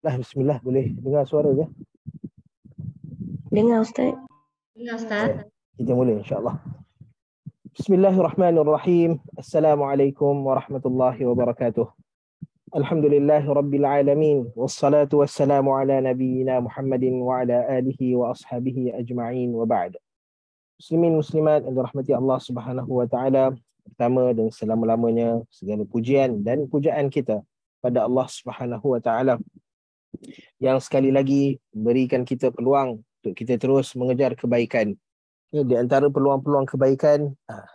Lah bismillah boleh dengar suara ke? Dengar ustaz. Dengar ustaz. Kita mula insya-Allah. Bismillahirrahmanirrahim. Assalamualaikum warahmatullahi wabarakatuh. Alhamdulillah rabbil alamin wassalatu wassalamu ala nabiyyina Muhammadin wa ala alihi wa ashabihi ajma'in wa ba'd. Muslimin muslimat yang dirahmati Allah Subhanahu wa taala, pertama dan selama-lamanya segala pujian dan pujaan kita pada Allah Subhanahu wa taala yang sekali lagi berikan kita peluang untuk kita terus mengejar kebaikan. Ya, di antara peluang-peluang kebaikan, ah,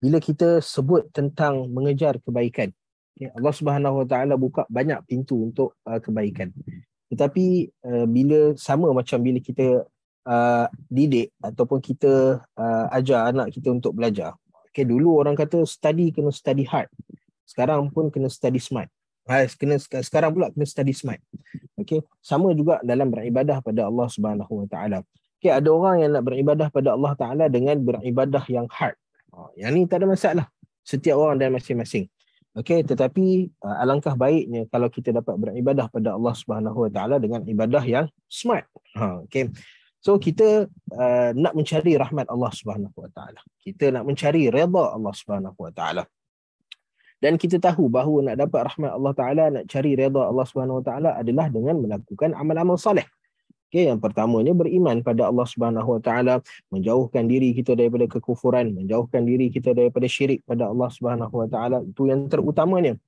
bila kita sebut tentang mengejar kebaikan, ya, Allah Subhanahu Wa Taala buka banyak pintu untuk ah, kebaikan. Tetapi ah, bila sama macam bila kita didik ataupun kita ajar anak kita untuk belajar. Okay, dulu orang kata study kena study hard. Sekarang pun kena study smart kena sekarang pula kena study smart. Okey, sama juga dalam beribadah pada Allah Subhanahu Wa Taala. Okey, ada orang yang nak beribadah pada Allah Taala dengan beribadah yang hard. Ha, yang ni tak ada masalah. Setiap orang dan masing-masing. Okey, tetapi uh, alangkah baiknya kalau kita dapat beribadah pada Allah Subhanahu Wa Taala dengan ibadah yang smart. Ha, okey. So kita uh, nak mencari rahmat Allah Subhanahu Wa Taala. Kita nak mencari redha Allah Subhanahu Wa Taala dan kita tahu bahawa nak dapat rahmat Allah Taala nak cari reda Allah Subhanahu Wa Taala adalah dengan melakukan amal-amal soleh Okay, yang pertamanya beriman pada Allah Subhanahu Wa Taala, menjauhkan diri kita daripada kekufuran, menjauhkan diri kita daripada syirik pada Allah Subhanahu Wa Taala itu yang terutamanya.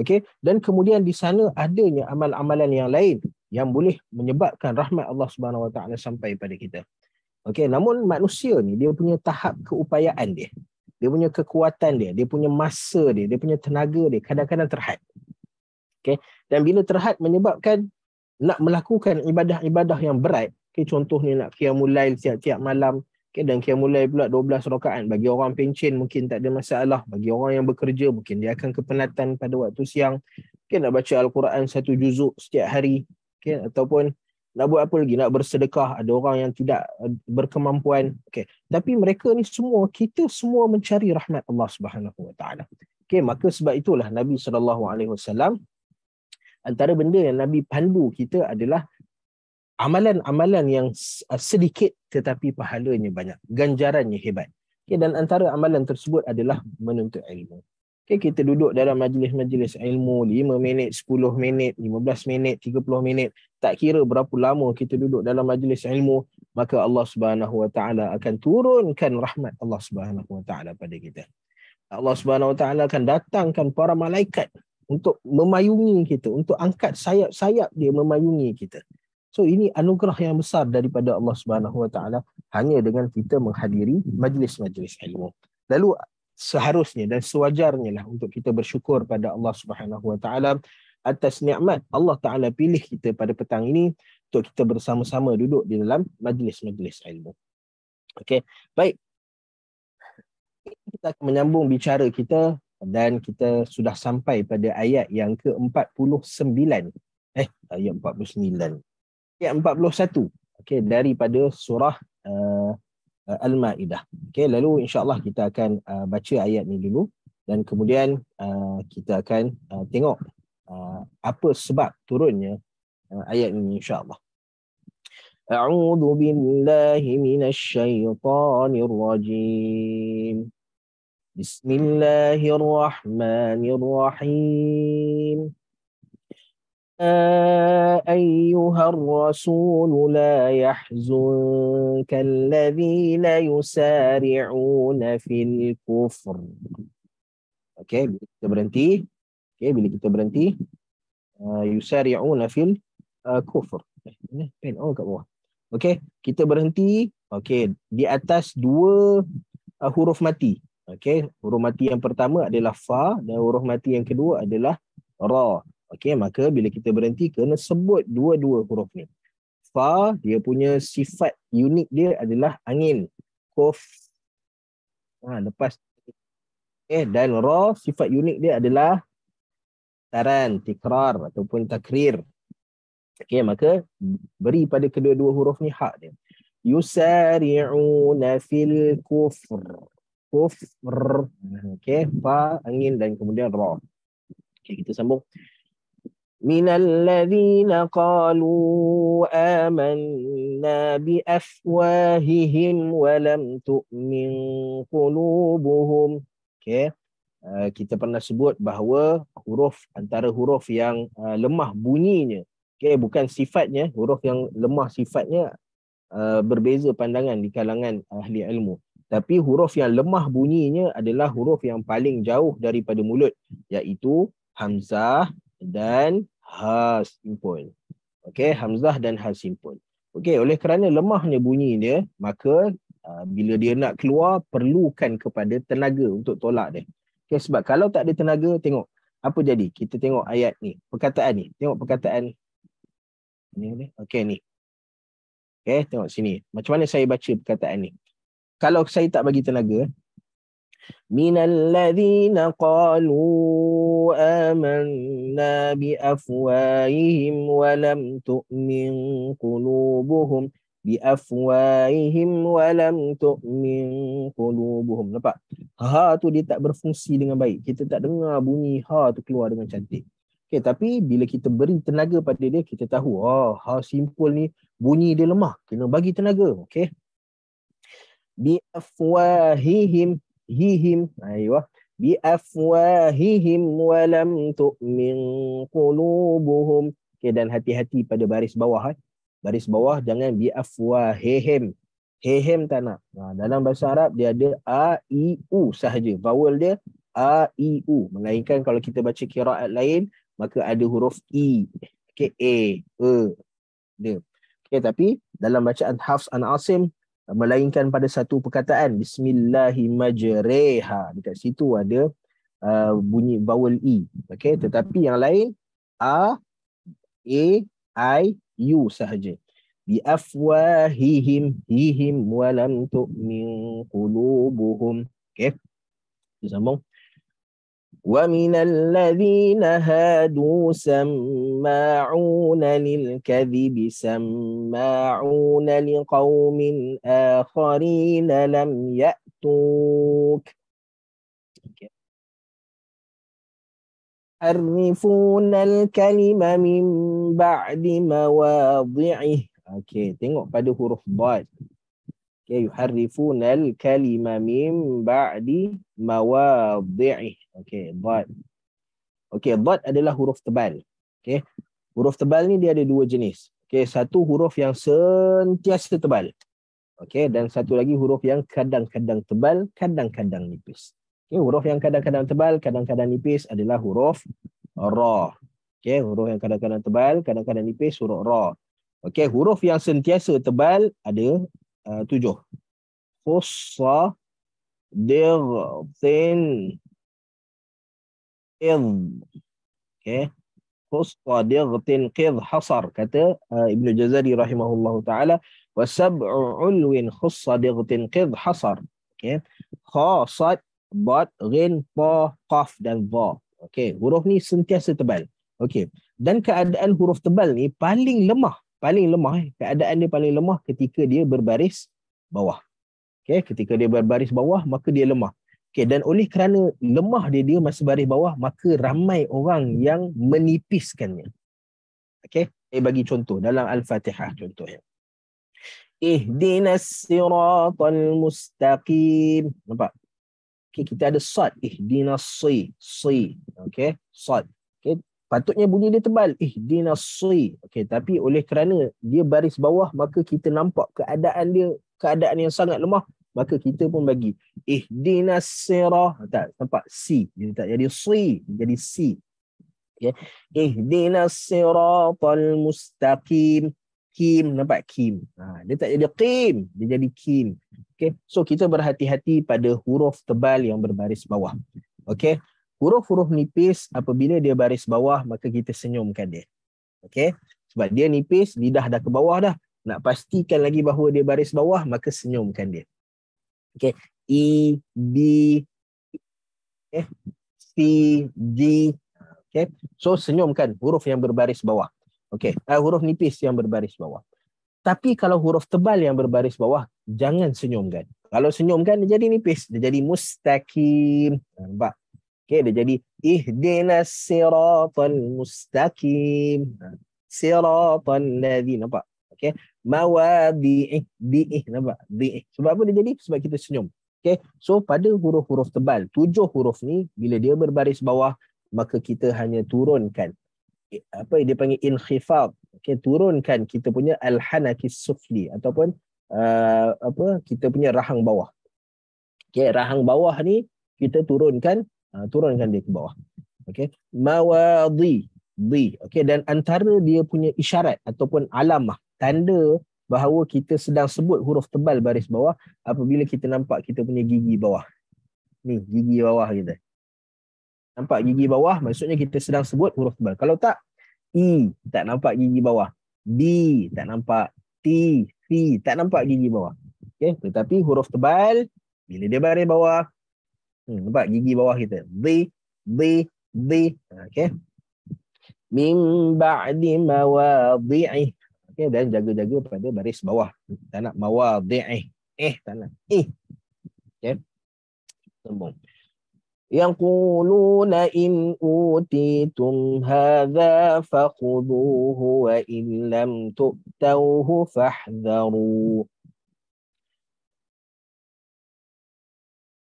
Okey, dan kemudian di sana adanya amal-amalan yang lain yang boleh menyebabkan rahmat Allah Subhanahu Wa Taala sampai pada kita. Okey, namun manusia ni dia punya tahap keupayaan dia dia punya kekuatan dia, dia punya masa dia, dia punya tenaga dia kadang-kadang terhad. Okay. Dan bila terhad menyebabkan nak melakukan ibadah-ibadah yang berat, okay, ni nak qiyamulail tiap-tiap malam, okay, dan qiyamulail pula 12 rokaan bagi orang pencen mungkin tak ada masalah, bagi orang yang bekerja mungkin dia akan kepenatan pada waktu siang, okay, nak baca Al-Quran satu juzuk setiap hari, okay, ataupun nak buat apa lagi nak bersedekah ada orang yang tidak eh, berkemampuan okey tapi mereka ni semua kita semua mencari rahmat Allah Subhanahu Wa Taala okey maka sebab itulah Nabi Sallallahu Alaihi Wasallam antara benda yang Nabi pandu kita adalah amalan-amalan yang eh, sedikit tetapi pahalanya banyak ganjarannya hebat okey dan antara amalan tersebut adalah menuntut ilmu Okay, kita duduk dalam majlis-majlis ilmu 5 minit, 10 minit, 15 minit, 30 minit tak kira berapa lama kita duduk dalam majlis ilmu maka Allah Subhanahu wa taala akan turunkan rahmat Allah Subhanahu wa taala pada kita. Allah Subhanahu wa taala akan datangkan para malaikat untuk memayungi kita, untuk angkat sayap-sayap dia memayungi kita. So ini anugerah yang besar daripada Allah Subhanahu wa taala hanya dengan kita menghadiri majlis-majlis ilmu. Lalu seharusnya dan sewajarnya lah untuk kita bersyukur pada Allah Subhanahu wa taala atas nikmat Allah Taala pilih kita pada petang ini untuk kita bersama-sama duduk di dalam majlis-majlis ilmu. Okay, baik. Kita akan menyambung bicara kita dan kita sudah sampai pada ayat yang ke-49. Eh, ayat 49. Ayat 41. Okey, daripada surah uh, uh Al-Maidah. Okay, lalu insyaallah kita akan uh, baca ayat ni dulu dan kemudian uh, kita akan uh, tengok Ah, apa sebab turunnya ah, ayat ini insyaallah a'udzu billahi minasy syaithanir rajim bismillahirrahmanirrahim يا أيها الرسول لا يحزنك الذين يسارعون في الكفر. Okay, kita berhenti. Okay, bila kita berhenti, uh, yusari'una fil uh, kufur. Eh, mana? Pen, oh kat bawah. Okay, kita berhenti okay, di atas dua uh, huruf mati. Okay, huruf mati yang pertama adalah fa dan huruf mati yang kedua adalah ra. Okay, maka bila kita berhenti, kena sebut dua-dua huruf ni. Fa, dia punya sifat unik dia adalah angin. Kof. Ha, lepas. Okay, eh, dan ra, sifat unik dia adalah Takaran, tikrar ataupun takrir. Okay, maka beri pada kedua-dua huruf ni hak dia. Yusari'una fil kufr. Kufr. Okey, fa, angin dan kemudian ra. Okay, kita sambung. Min al-ladzina من الذين قالوا آمنا بأفواههم ولم tu'min قلوبهم okay. Eh, kita pernah sebut bahawa huruf antara huruf yang uh, lemah bunyinya okey bukan sifatnya huruf yang lemah sifatnya uh, berbeza pandangan di kalangan ahli ilmu tapi huruf yang lemah bunyinya adalah huruf yang paling jauh daripada mulut iaitu hamzah dan ha simpul okey hamzah dan ha simpul okey oleh kerana lemahnya bunyi dia maka uh, bila dia nak keluar perlukan kepada tenaga untuk tolak dia Okay, sebab kalau tak ada tenaga, tengok. Apa jadi? Kita tengok ayat ni. Perkataan ni. Tengok perkataan ni. Ni, Okay, ni. Okay, tengok sini. Macam mana saya baca perkataan ni? Kalau saya tak bagi tenaga, من الذين قالوا آمنا بأفواههم walam تؤمن قلوبهم biafwaihim walam tu'min qulubuhum nampak ha tu dia tak berfungsi dengan baik kita tak dengar bunyi ha tu keluar dengan cantik okey tapi bila kita beri tenaga pada dia kita tahu ha oh, ha simple ni bunyi dia lemah kena bagi tenaga okey biafwaihim hihim ayuh biafwaihim walam tu'min qulubuhum okey dan hati-hati pada baris bawah eh garis bawah jangan bi afwahihim. Hehem tak nak. Nah, ha, dalam bahasa Arab dia ada a i u sahaja. Vowel dia a i u. Melainkan kalau kita baca qiraat lain maka ada huruf i. Okey e e, de. Okey tapi dalam bacaan Hafs an Asim melainkan pada satu perkataan bismillahimajreha dekat situ ada uh, bunyi vowel i okey tetapi yang lain a e i يو سهجة بأفواههم هيهم ولم تؤمن قلوبهم كيف يسمون ومن الذين هادوا سماعون للكذب سماعون لقوم آخرين لم يأتوك Harifun al الكلمة من بعد مواضعه Okay, tengok pada huruf bad. Okay, al الكلمة من بعد مواضعه Okay, bad. Okay, bad adalah huruf tebal. Okay, huruf tebal ni dia ada dua jenis. Okay, satu huruf yang sentiasa tebal. Okay, dan satu lagi huruf yang kadang-kadang tebal, kadang-kadang nipis. Okay, huruf yang kadang-kadang tebal, kadang-kadang nipis adalah huruf ra. Okay, huruf yang kadang-kadang tebal, kadang-kadang nipis huruf ra. Okay, huruf yang sentiasa tebal ada uh, tujuh. Fussa, dir, tin, idh. Okay. Fussa, dir, tin, qidh, hasar. Kata uh, Ibn Jazari rahimahullah ta'ala. Wasab'u ulwin khussa, dir, tin, qidh, hasar. Okay. Khasat, bot, rin, po, kof dan va. Okey, huruf ni sentiasa tebal. Okey. Dan keadaan huruf tebal ni paling lemah, paling lemah eh. keadaan dia paling lemah ketika dia berbaris bawah. Okey, ketika dia berbaris bawah maka dia lemah. Okey, dan oleh kerana lemah dia dia masa baris bawah maka ramai orang yang menipiskannya. Okey, saya bagi contoh dalam Al-Fatihah contohnya. Ihdinas siratal mustaqim. Nampak? Okay, kita ada sod. Ihdina eh, sui. Sui. Okay. Sod. Okay. Patutnya bunyi dia tebal. Ihdina eh, sui. Okay. Tapi oleh kerana dia baris bawah, maka kita nampak keadaan dia, keadaan yang sangat lemah. Maka kita pun bagi. Ihdina eh, sirah. Tak, nampak? Si. Dia tak jadi sui. jadi si. Okay. Ihdina siratul mustaqim kim nampak kim ha, dia tak jadi Kim, dia jadi kim Okay, so kita berhati-hati pada huruf tebal yang berbaris bawah Okay, huruf-huruf nipis apabila dia baris bawah maka kita senyumkan dia Okay, sebab dia nipis lidah dah ke bawah dah nak pastikan lagi bahawa dia baris bawah maka senyumkan dia Okay, E b okay. c d Okay, so senyumkan huruf yang berbaris bawah Okey, uh, huruf nipis yang berbaris bawah. Tapi kalau huruf tebal yang berbaris bawah, jangan senyumkan. Kalau senyumkan, dia jadi nipis. Dia jadi mustaqim. Ah, nampak? Okey, dia jadi ihdinas siratan mustaqim. Ah, siratan ladhi. Nampak? Okey. di, Di'ih. Nampak? Di'ih. Sebab apa dia jadi? Sebab kita senyum. Okey. So, pada huruf-huruf tebal, tujuh huruf ni, bila dia berbaris bawah, maka kita hanya turunkan apa dia panggil inkhifad okey turunkan kita punya alhanaki sufli ataupun uh, apa kita punya rahang bawah okey rahang bawah ni kita turunkan uh, turunkan dia ke bawah okey mawadi di okey dan antara dia punya isyarat ataupun alamah tanda bahawa kita sedang sebut huruf tebal baris bawah apabila kita nampak kita punya gigi bawah ni gigi bawah kita nampak gigi bawah maksudnya kita sedang sebut huruf tebal. Kalau tak i tak nampak gigi bawah. d tak nampak. t v tak nampak gigi bawah. Okey, tetapi huruf tebal bila dia baris bawah hmm, nampak gigi bawah kita. d, b b okey. Mim ba'di mawadhi'i. Okey dan jaga-jaga pada baris bawah. Tak nak mawadhi'i. Eh tak nak. Eh. Okey. Sambung. يقولون إن أوتيتم هذا فخذوه وإن لم تؤتوه فاحذروا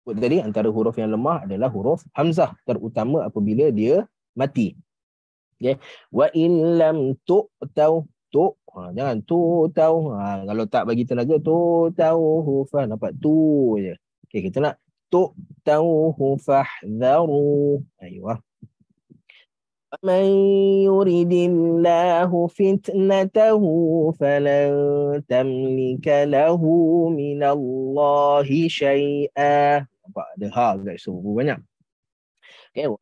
Jadi antara huruf yang lemah adalah huruf Hamzah terutama apabila dia mati. Okay. Wa in lam tu tau tu ha, jangan tu tau ha, kalau tak bagi tenaga tu tau hufa nampak tu je. Okay, kita nak تؤتوه فاحذروا أيوة ومن يرد الله فتنته فلن تملك له من الله شيئا بعد هذا ومن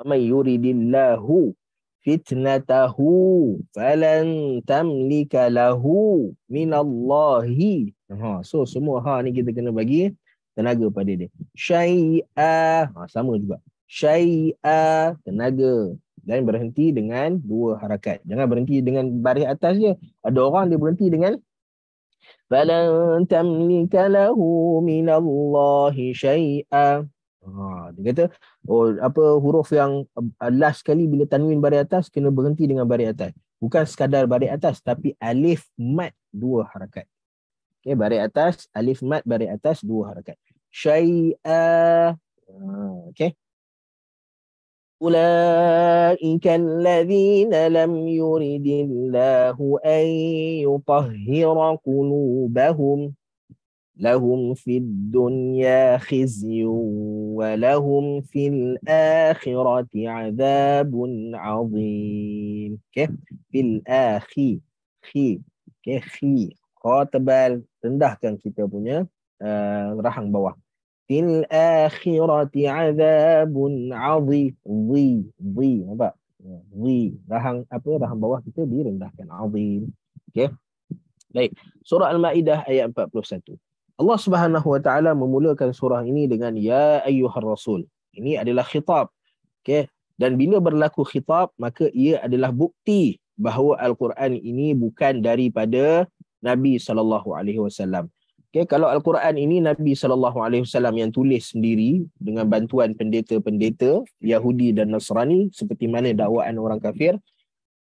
يرد الله فتنته فلن تملك له من الله ها سو سمو ها نجد kita tenaga pada dia. Syai'a, ha, sama juga. Syai'a, tenaga. Dan berhenti dengan dua harakat. Jangan berhenti dengan baris atas je. Ada orang dia berhenti dengan falan tamlika lahu min Allah syai'a. Ha, dia kata oh apa huruf yang eh, last sekali bila tanwin baris atas kena berhenti dengan baris atas. Bukan sekadar baris atas tapi alif mat dua harakat. Okay, baris atas, alif mat baris atas dua harakat. Syai'a. Okay. أولئك الذين لم يرد الله أن يطهر قلوبهم لهم في الدنيا خزي ولهم في الآخرة عذاب عظيم okay. في الآخي خي okay. خي qatbal rendahkan kita punya uh, rahang bawah til akhirati azabun adzi dhi dhi nampak dhi rahang apa rahang bawah kita direndahkan azim okay? baik surah al-maidah ayat 41 Allah Subhanahu wa taala memulakan surah ini dengan ya ayyuhar rasul ini adalah khitab okay? dan bila berlaku khitab maka ia adalah bukti bahawa al-Quran ini bukan daripada Nabi saw. alaihi kalau al-Quran ini Nabi saw yang tulis sendiri dengan bantuan pendeta-pendeta Yahudi dan Nasrani seperti mana dakwaan orang kafir.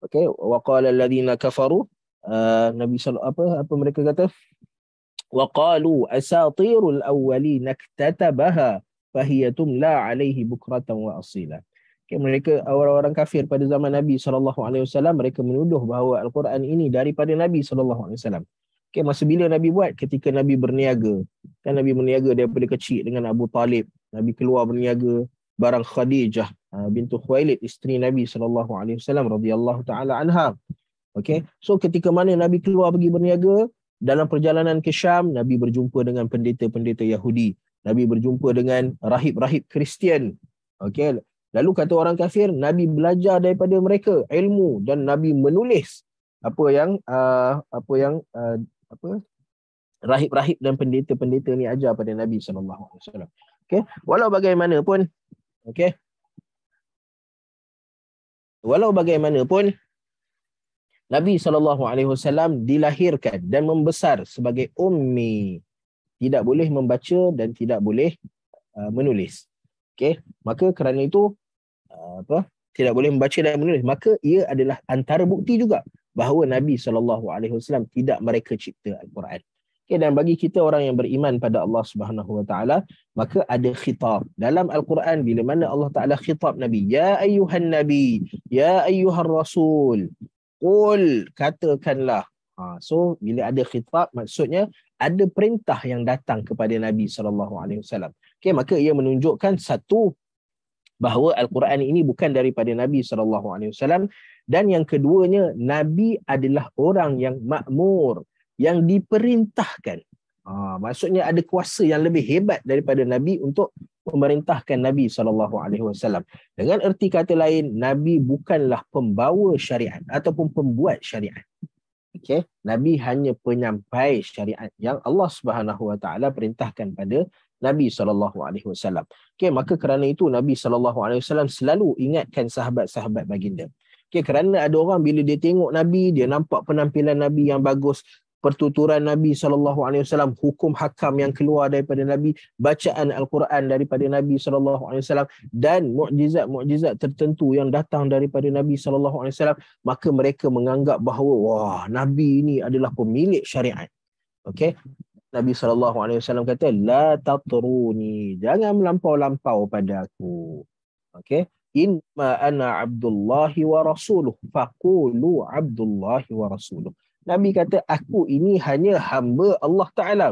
Okey, wa qala alladhina kafaru uh, Nabi saw apa apa mereka kata? Wa qalu asatirul awwalin iktatabaha fahiyatum la alaihi bukratan asila. Okay, mereka orang-orang kafir pada zaman Nabi SAW, mereka menuduh bahawa Al-Quran ini daripada Nabi SAW. Okay, masa bila Nabi buat? Ketika Nabi berniaga. Kan Nabi berniaga daripada kecil dengan Abu Talib. Nabi keluar berniaga barang Khadijah ha, bintu Khuailid, isteri Nabi SAW radhiyallahu ta'ala anha. Okay. So ketika mana Nabi keluar pergi berniaga, dalam perjalanan ke Syam, Nabi berjumpa dengan pendeta-pendeta Yahudi. Nabi berjumpa dengan rahib-rahib Kristian. Okay. Lalu kata orang kafir, Nabi belajar daripada mereka ilmu dan Nabi menulis apa yang uh, apa yang uh, apa rahib-rahib dan pendeta-pendeta ni ajar pada Nabi sallallahu alaihi wasallam. Okey, walau bagaimanapun okey. Walau bagaimanapun Nabi sallallahu alaihi wasallam dilahirkan dan membesar sebagai ummi. Tidak boleh membaca dan tidak boleh uh, menulis. Okey, maka kerana itu uh, apa? Tidak boleh membaca dan menulis. Maka ia adalah antara bukti juga bahawa Nabi saw tidak mereka cipta al-Quran. Okay, dan bagi kita orang yang beriman pada Allah Subhanahu wa taala maka ada khitab dalam al-Quran bila mana Allah taala khitab nabi ya ayyuhan nabi ya ayyuhar rasul qul katakanlah ha, so bila ada khitab maksudnya ada perintah yang datang kepada nabi sallallahu alaihi wasallam Okay, maka ia menunjukkan satu bahawa Al-Quran ini bukan daripada Nabi SAW. Dan yang keduanya, Nabi adalah orang yang makmur, yang diperintahkan. Ha, maksudnya ada kuasa yang lebih hebat daripada Nabi untuk memerintahkan Nabi SAW. Dengan erti kata lain, Nabi bukanlah pembawa syariat ataupun pembuat syariat. Okay. Nabi hanya penyampai syariat yang Allah Subhanahu perintahkan pada Nabi saw. Okay, maka hmm. kerana itu Nabi saw selalu ingatkan sahabat-sahabat baginda. Okay, kerana ada orang bila dia tengok Nabi, dia nampak penampilan Nabi yang bagus, pertuturan Nabi saw, hukum hakam yang keluar daripada Nabi, bacaan al-Quran daripada Nabi saw, alaihi wasallam dan mukjizat-mukjizat tertentu yang datang daripada Nabi saw, maka mereka menganggap bahawa wah, Nabi ini adalah pemilik syariat. Okay. Nabi sallallahu alaihi wasallam kata la tatruni jangan melampau-lampau pada aku. Okey. In ma ana Abdullah wa rasuluh faqulu Abdullah wa rasuluh. Nabi kata aku ini hanya hamba Allah Taala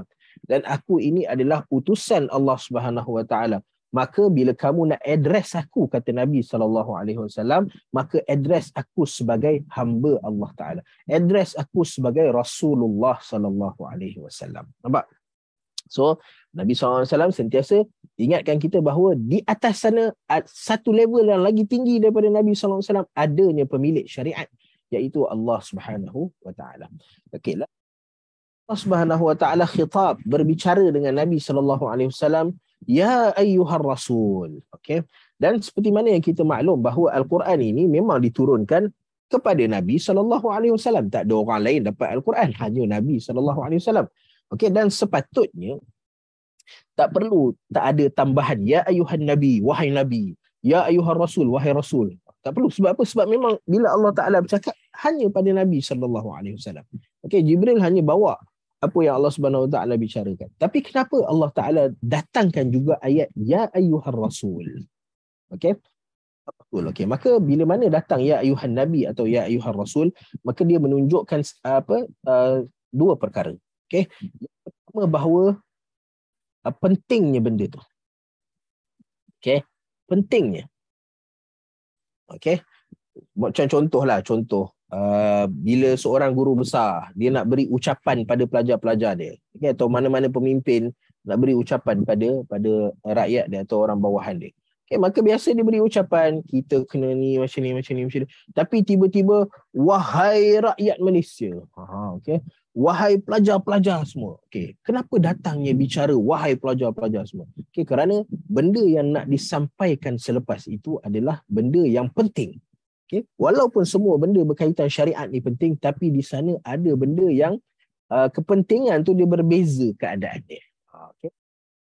dan aku ini adalah utusan Allah Subhanahu wa taala maka bila kamu nak address aku kata Nabi sallallahu alaihi wasallam maka address aku sebagai hamba Allah taala address aku sebagai Rasulullah sallallahu alaihi wasallam nampak so Nabi SAW sentiasa ingatkan kita bahawa di atas sana satu level yang lagi tinggi daripada Nabi SAW adanya pemilik syariat iaitu Allah Subhanahu wa taala okeylah Allah Subhanahu wa taala khitab berbicara dengan Nabi sallallahu alaihi wasallam ya ayyuhar rasul okey dan seperti mana yang kita maklum bahawa al-Quran ini memang diturunkan kepada Nabi sallallahu alaihi wasallam tak ada orang lain dapat al-Quran hanya Nabi sallallahu alaihi wasallam okey dan sepatutnya tak perlu tak ada tambahan ya ayyuhan nabi wahai nabi ya ayyuhar rasul wahai rasul tak perlu sebab apa sebab memang bila Allah taala bercakap hanya pada Nabi sallallahu alaihi wasallam okey Jibril hanya bawa apa yang Allah Subhanahu Wa Taala bicarakan. Tapi kenapa Allah Taala datangkan juga ayat ya ayyuhar rasul? Okey. Betul. Okey. Maka bila mana datang ya Ayuhan nabi atau ya ayyuhar rasul, maka dia menunjukkan apa? Uh, dua perkara. Okey. Yang pertama bahawa uh, pentingnya benda tu. Okey. Pentingnya. Okey. Macam contohlah, contoh. Uh, bila seorang guru besar dia nak beri ucapan pada pelajar-pelajar dia okay? atau mana-mana pemimpin nak beri ucapan pada pada rakyat dia atau orang bawahan dia okay? maka biasa dia beri ucapan kita kena ni macam ni macam ni macam ni tapi tiba-tiba wahai rakyat Malaysia ha okay? wahai pelajar-pelajar semua okay? kenapa datangnya bicara wahai pelajar-pelajar semua okay? kerana benda yang nak disampaikan selepas itu adalah benda yang penting Okay. Walaupun semua benda berkaitan syariat ni penting, tapi di sana ada benda yang uh, kepentingan tu dia berbeza keadaan dia. Ah, okay.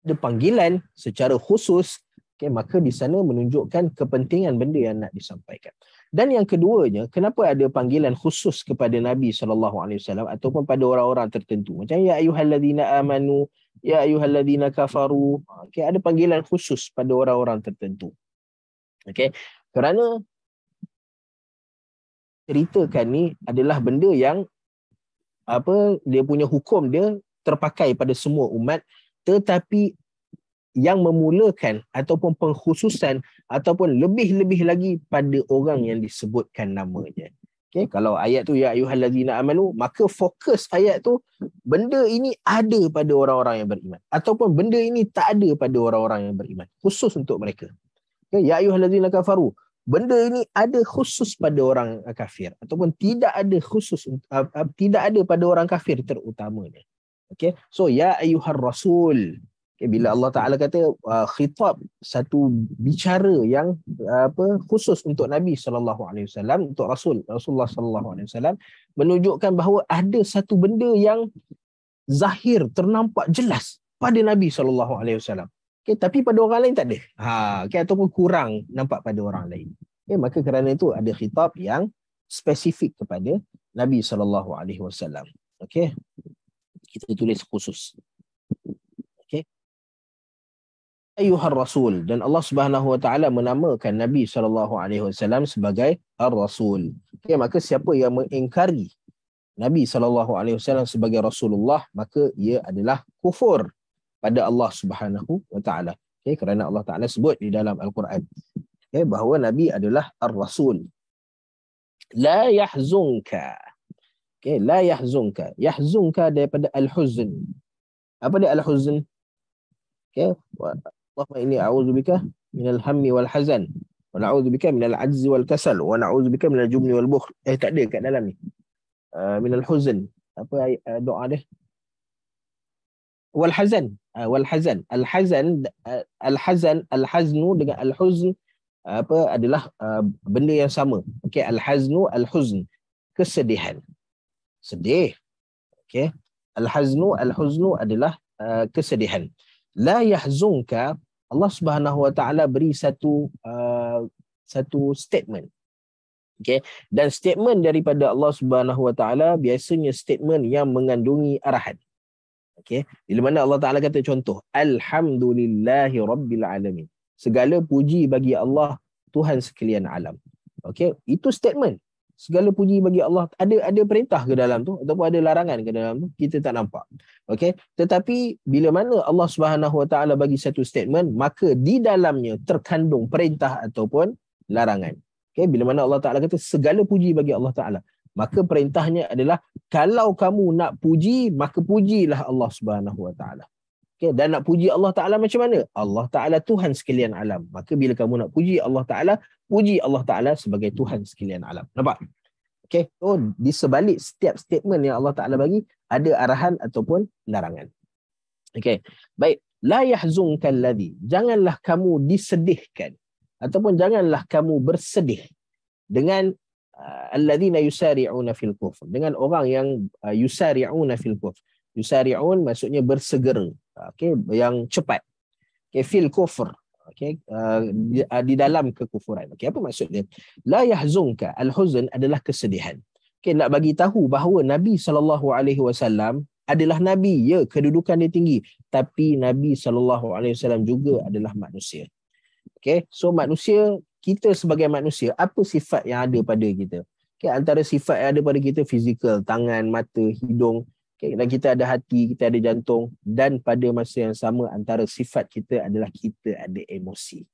Ada panggilan secara khusus, okay, maka di sana menunjukkan kepentingan benda yang nak disampaikan. Dan yang keduanya, kenapa ada panggilan khusus kepada Nabi SAW ataupun pada orang-orang tertentu? Macam Ya ayuhalladina amanu, Ya ayuhalladina kafaru. Ah, okay, ada panggilan khusus pada orang-orang tertentu. Okay. Kerana ceritakan ni adalah benda yang apa dia punya hukum dia terpakai pada semua umat tetapi yang memulakan ataupun pengkhususan ataupun lebih-lebih lagi pada orang yang disebutkan namanya. Okay, kalau ayat tu ya ayyuhallazina amanu maka fokus ayat tu benda ini ada pada orang-orang yang beriman ataupun benda ini tak ada pada orang-orang yang beriman khusus untuk mereka. Okay, ya ayyuhallazina kafaru benda ini ada khusus pada orang kafir ataupun tidak ada khusus uh, uh, tidak ada pada orang kafir terutamanya okey so ya ayyuhar rasul okay, bila Allah taala kata uh, khitab satu bicara yang uh, apa khusus untuk nabi sallallahu alaihi wasallam untuk rasul rasulullah sallallahu alaihi wasallam menunjukkan bahawa ada satu benda yang zahir ternampak jelas pada nabi sallallahu alaihi wasallam Okay, tapi pada orang lain tak ada. Ha, okay, ataupun kurang nampak pada orang lain. Okay, maka kerana itu ada khitab yang spesifik kepada Nabi SAW. Okay. Kita tulis khusus. Okay. Ayuhar Rasul dan Allah Subhanahu Wa Taala menamakan Nabi Sallallahu Alaihi Wasallam sebagai Ar Rasul. Okay, maka siapa yang mengingkari Nabi Sallallahu Alaihi Wasallam sebagai Rasulullah maka ia adalah kufur pada Allah Subhanahu wa taala. Okey kerana Allah Taala sebut di dalam al-Quran. Okey bahawa nabi adalah ar-rasul. La yahzunka. Okey la yahzunka. Yahzunka daripada al-huzn. Apa dia al-huzn? Okey Allahumma inni a'udzubika minal hammi wal hazan wa na'udzubika minal 'ajzi wal kasal wa na'udzubika minal jubni wal bukhl. Eh tak ada kat dalam ni. Uh, minal huzn. Apa uh, doa dia? wal hazan uh, wal hazan al hazan uh, al hazan al haznu dengan al huzn ah, apa adalah uh, benda yang sama okey al haznu al huzn kesedihan sedih okey al haznu al huznu adalah uh, kesedihan la yahzunka Allah Subhanahu wa taala beri satu uh, satu statement okey dan statement daripada Allah Subhanahu wa taala biasanya statement yang mengandungi arahan Okay. Di mana Allah Ta'ala kata contoh. Alhamdulillahi Rabbil Alamin. Segala puji bagi Allah Tuhan sekalian alam. Okay. Itu statement. Segala puji bagi Allah. Ada ada perintah ke dalam tu? Ataupun ada larangan ke dalam tu? Kita tak nampak. Okay. Tetapi bila mana Allah Subhanahu Wa Ta'ala bagi satu statement. Maka di dalamnya terkandung perintah ataupun larangan. Okay. Bila mana Allah Ta'ala kata segala puji bagi Allah Ta'ala maka perintahnya adalah kalau kamu nak puji maka pujilah Allah Subhanahu Wa Taala Okay, dan nak puji Allah Taala macam mana Allah Taala Tuhan sekalian alam maka bila kamu nak puji Allah Taala puji Allah Taala sebagai Tuhan sekalian alam nampak okey so di sebalik setiap statement yang Allah Taala bagi ada arahan ataupun larangan okey baik la yahzunkal ladhi janganlah kamu disedihkan ataupun janganlah kamu bersedih dengan alladhina yusari'una fil kufr dengan orang yang uh, yusari'una fil kufr yusari'un maksudnya bersegera okey yang cepat okey fil kufr okey uh, di, dalam kekufuran okey apa maksudnya la yahzunka al huzn adalah kesedihan okey nak bagi tahu bahawa nabi saw adalah nabi ya kedudukan dia tinggi tapi nabi saw juga adalah manusia okey so manusia kita sebagai manusia apa sifat yang ada pada kita okay, antara sifat yang ada pada kita fizikal tangan mata hidung okay, dan kita ada hati kita ada jantung dan pada masa yang sama antara sifat kita adalah kita ada emosi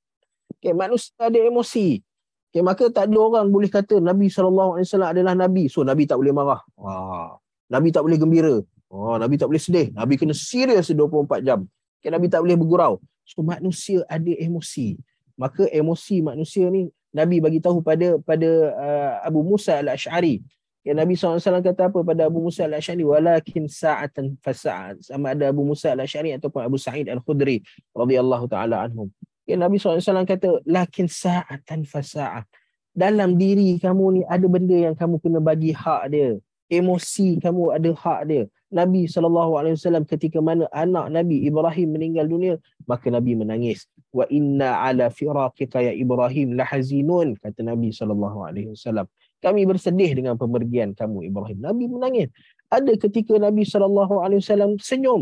okay, manusia ada emosi okay, maka tak ada orang boleh kata Nabi SAW adalah Nabi so Nabi tak boleh marah Wah. Nabi tak boleh gembira Oh, Nabi tak boleh sedih. Nabi kena serius 24 jam. Okay, Nabi tak boleh bergurau. So manusia ada emosi maka emosi manusia ni Nabi bagi tahu pada pada uh, Abu Musa al-Ash'ari yang Nabi SAW kata apa pada Abu Musa al-Ash'ari walakin sa'atan fasa'at sama ada Abu Musa al-Ash'ari ataupun Abu Sa'id al-Khudri radhiyallahu taala anhum Ya Nabi SAW kata lakin sa'atan fasa'at dalam diri kamu ni ada benda yang kamu kena bagi hak dia emosi kamu ada hak dia Nabi SAW ketika mana anak Nabi Ibrahim meninggal dunia maka Nabi menangis wa inna ala firaqika ya Ibrahim hazinun kata Nabi sallallahu alaihi wasallam kami bersedih dengan pemergian kamu Ibrahim Nabi menangis ada ketika Nabi sallallahu alaihi wasallam senyum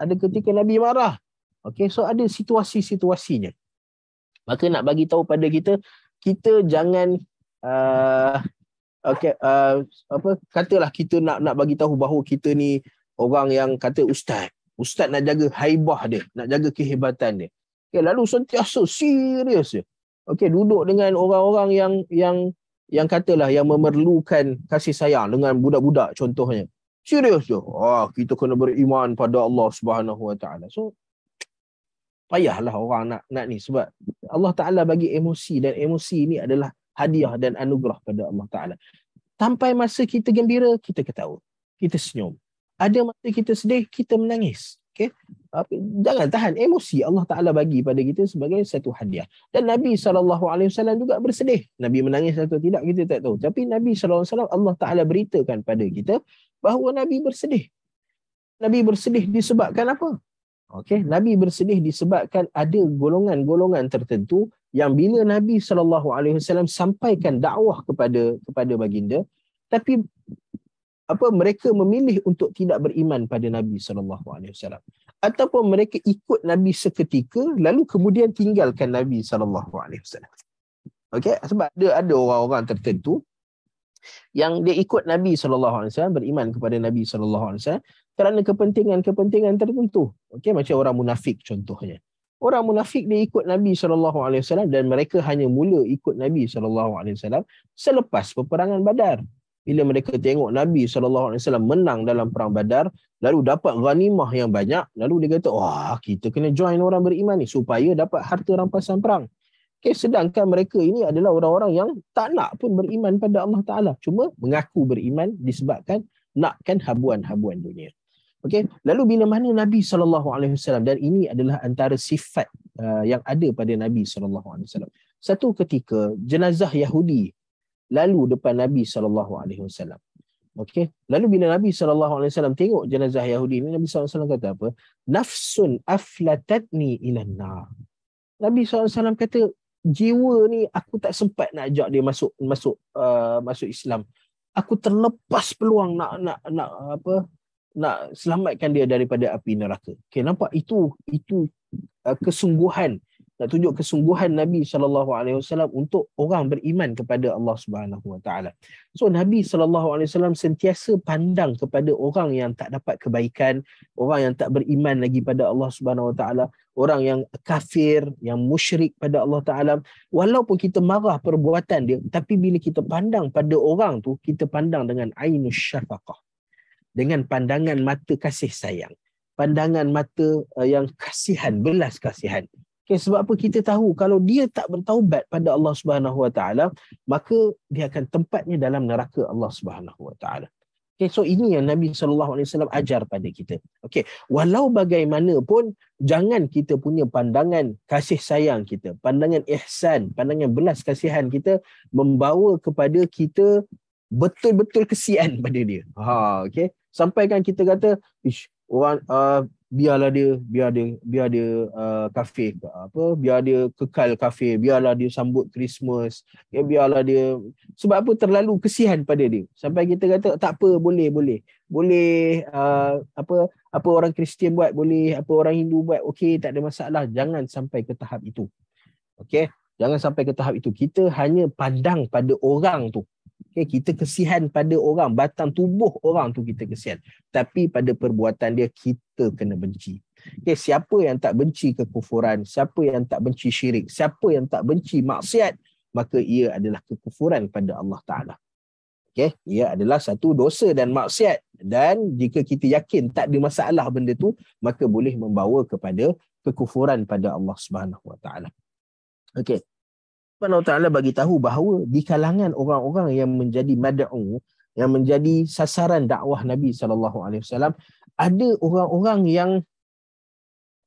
ada ketika Nabi marah okey so ada situasi-situasinya maka nak bagi tahu pada kita kita jangan uh, okey uh, apa katalah kita nak nak bagi tahu bahawa kita ni orang yang kata ustaz ustaz nak jaga haibah dia nak jaga kehebatan dia Okay, lalu sentiasa serius je. Okay, duduk dengan orang-orang yang yang yang katalah yang memerlukan kasih sayang dengan budak-budak contohnya. Serius je. Ah, kita kena beriman pada Allah Subhanahu Wa Taala. So payahlah orang nak nak ni sebab Allah Taala bagi emosi dan emosi ni adalah hadiah dan anugerah pada Allah Taala. Sampai masa kita gembira, kita ketawa. Kita senyum. Ada masa kita sedih, kita menangis okey apa, jangan tahan emosi Allah Taala bagi pada kita sebagai satu hadiah. Dan Nabi saw juga bersedih. Nabi menangis atau tidak kita tak tahu. Tapi Nabi saw Allah Taala beritakan pada kita bahawa Nabi bersedih. Nabi bersedih disebabkan apa? Okay Nabi bersedih disebabkan ada golongan-golongan tertentu yang bila Nabi saw sampaikan dakwah kepada kepada baginda, tapi apa mereka memilih untuk tidak beriman pada Nabi saw. ataupun mereka ikut Nabi seketika lalu kemudian tinggalkan Nabi saw. Okay, sebab ada ada orang-orang tertentu yang dia ikut Nabi saw beriman kepada Nabi saw. alaihi wasallam kerana kepentingan-kepentingan tertentu. Okay, macam orang munafik contohnya. Orang munafik dia ikut Nabi saw dan mereka hanya mula ikut Nabi saw selepas peperangan Badar bila mereka tengok Nabi SAW menang dalam perang badar, lalu dapat ghanimah yang banyak, lalu dia kata, wah kita kena join orang beriman ni supaya dapat harta rampasan perang. Okay, sedangkan mereka ini adalah orang-orang yang tak nak pun beriman pada Allah Ta'ala. Cuma mengaku beriman disebabkan nakkan habuan-habuan dunia. Okay. Lalu bila mana Nabi SAW dan ini adalah antara sifat uh, yang ada pada Nabi SAW. Satu ketika jenazah Yahudi lalu depan Nabi saw. Okay. Lalu bila Nabi saw tengok jenazah Yahudi ni Nabi saw kata apa? Nafsun aflatatni ila nar. Nabi saw kata jiwa ni aku tak sempat nak ajak dia masuk masuk uh, masuk Islam. Aku terlepas peluang nak nak nak apa? Nak selamatkan dia daripada api neraka. Okey, nampak itu itu uh, kesungguhan nak tunjuk kesungguhan Nabi sallallahu alaihi wasallam untuk orang beriman kepada Allah Subhanahu wa taala. So Nabi sallallahu alaihi wasallam sentiasa pandang kepada orang yang tak dapat kebaikan, orang yang tak beriman lagi pada Allah Subhanahu wa taala, orang yang kafir, yang musyrik pada Allah taala. Walaupun kita marah perbuatan dia, tapi bila kita pandang pada orang tu, kita pandang dengan ainus syafaqah. Dengan pandangan mata kasih sayang pandangan mata eh, yang kasihan, belas kasihan. Okay, sebab apa kita tahu kalau dia tak bertaubat pada Allah Subhanahu Wa Taala, maka dia akan tempatnya dalam neraka Allah Subhanahu Wa Taala. Okay, so ini yang Nabi Sallallahu Alaihi Wasallam ajar pada kita. Okay, walau bagaimanapun, jangan kita punya pandangan kasih sayang kita, pandangan ihsan, pandangan belas kasihan kita membawa kepada kita betul-betul kesian pada dia. Ha, okay. Sampai kan kita kata, Ish, orang, uh, biarlah dia biar dia biar dia kafe uh, apa biar dia kekal kafe biarlah dia sambut Christmas ya biarlah dia sebab apa terlalu kesihan pada dia sampai kita kata tak apa boleh boleh boleh uh, apa apa orang Kristian buat boleh apa orang Hindu buat okey tak ada masalah jangan sampai ke tahap itu okey jangan sampai ke tahap itu kita hanya pandang pada orang tu Okay, kita kesihan pada orang, batang tubuh orang tu kita kesihan. Tapi pada perbuatan dia, kita kena benci. Okay, siapa yang tak benci kekufuran, siapa yang tak benci syirik, siapa yang tak benci maksiat, maka ia adalah kekufuran pada Allah Ta'ala. Okay, ia adalah satu dosa dan maksiat. Dan jika kita yakin tak ada masalah benda tu, maka boleh membawa kepada kekufuran pada Allah Subhanahu Wa Taala. Okey. Subhanahu taala bagi tahu bahawa di kalangan orang-orang yang menjadi mad'u yang menjadi sasaran dakwah Nabi sallallahu alaihi wasallam ada orang-orang yang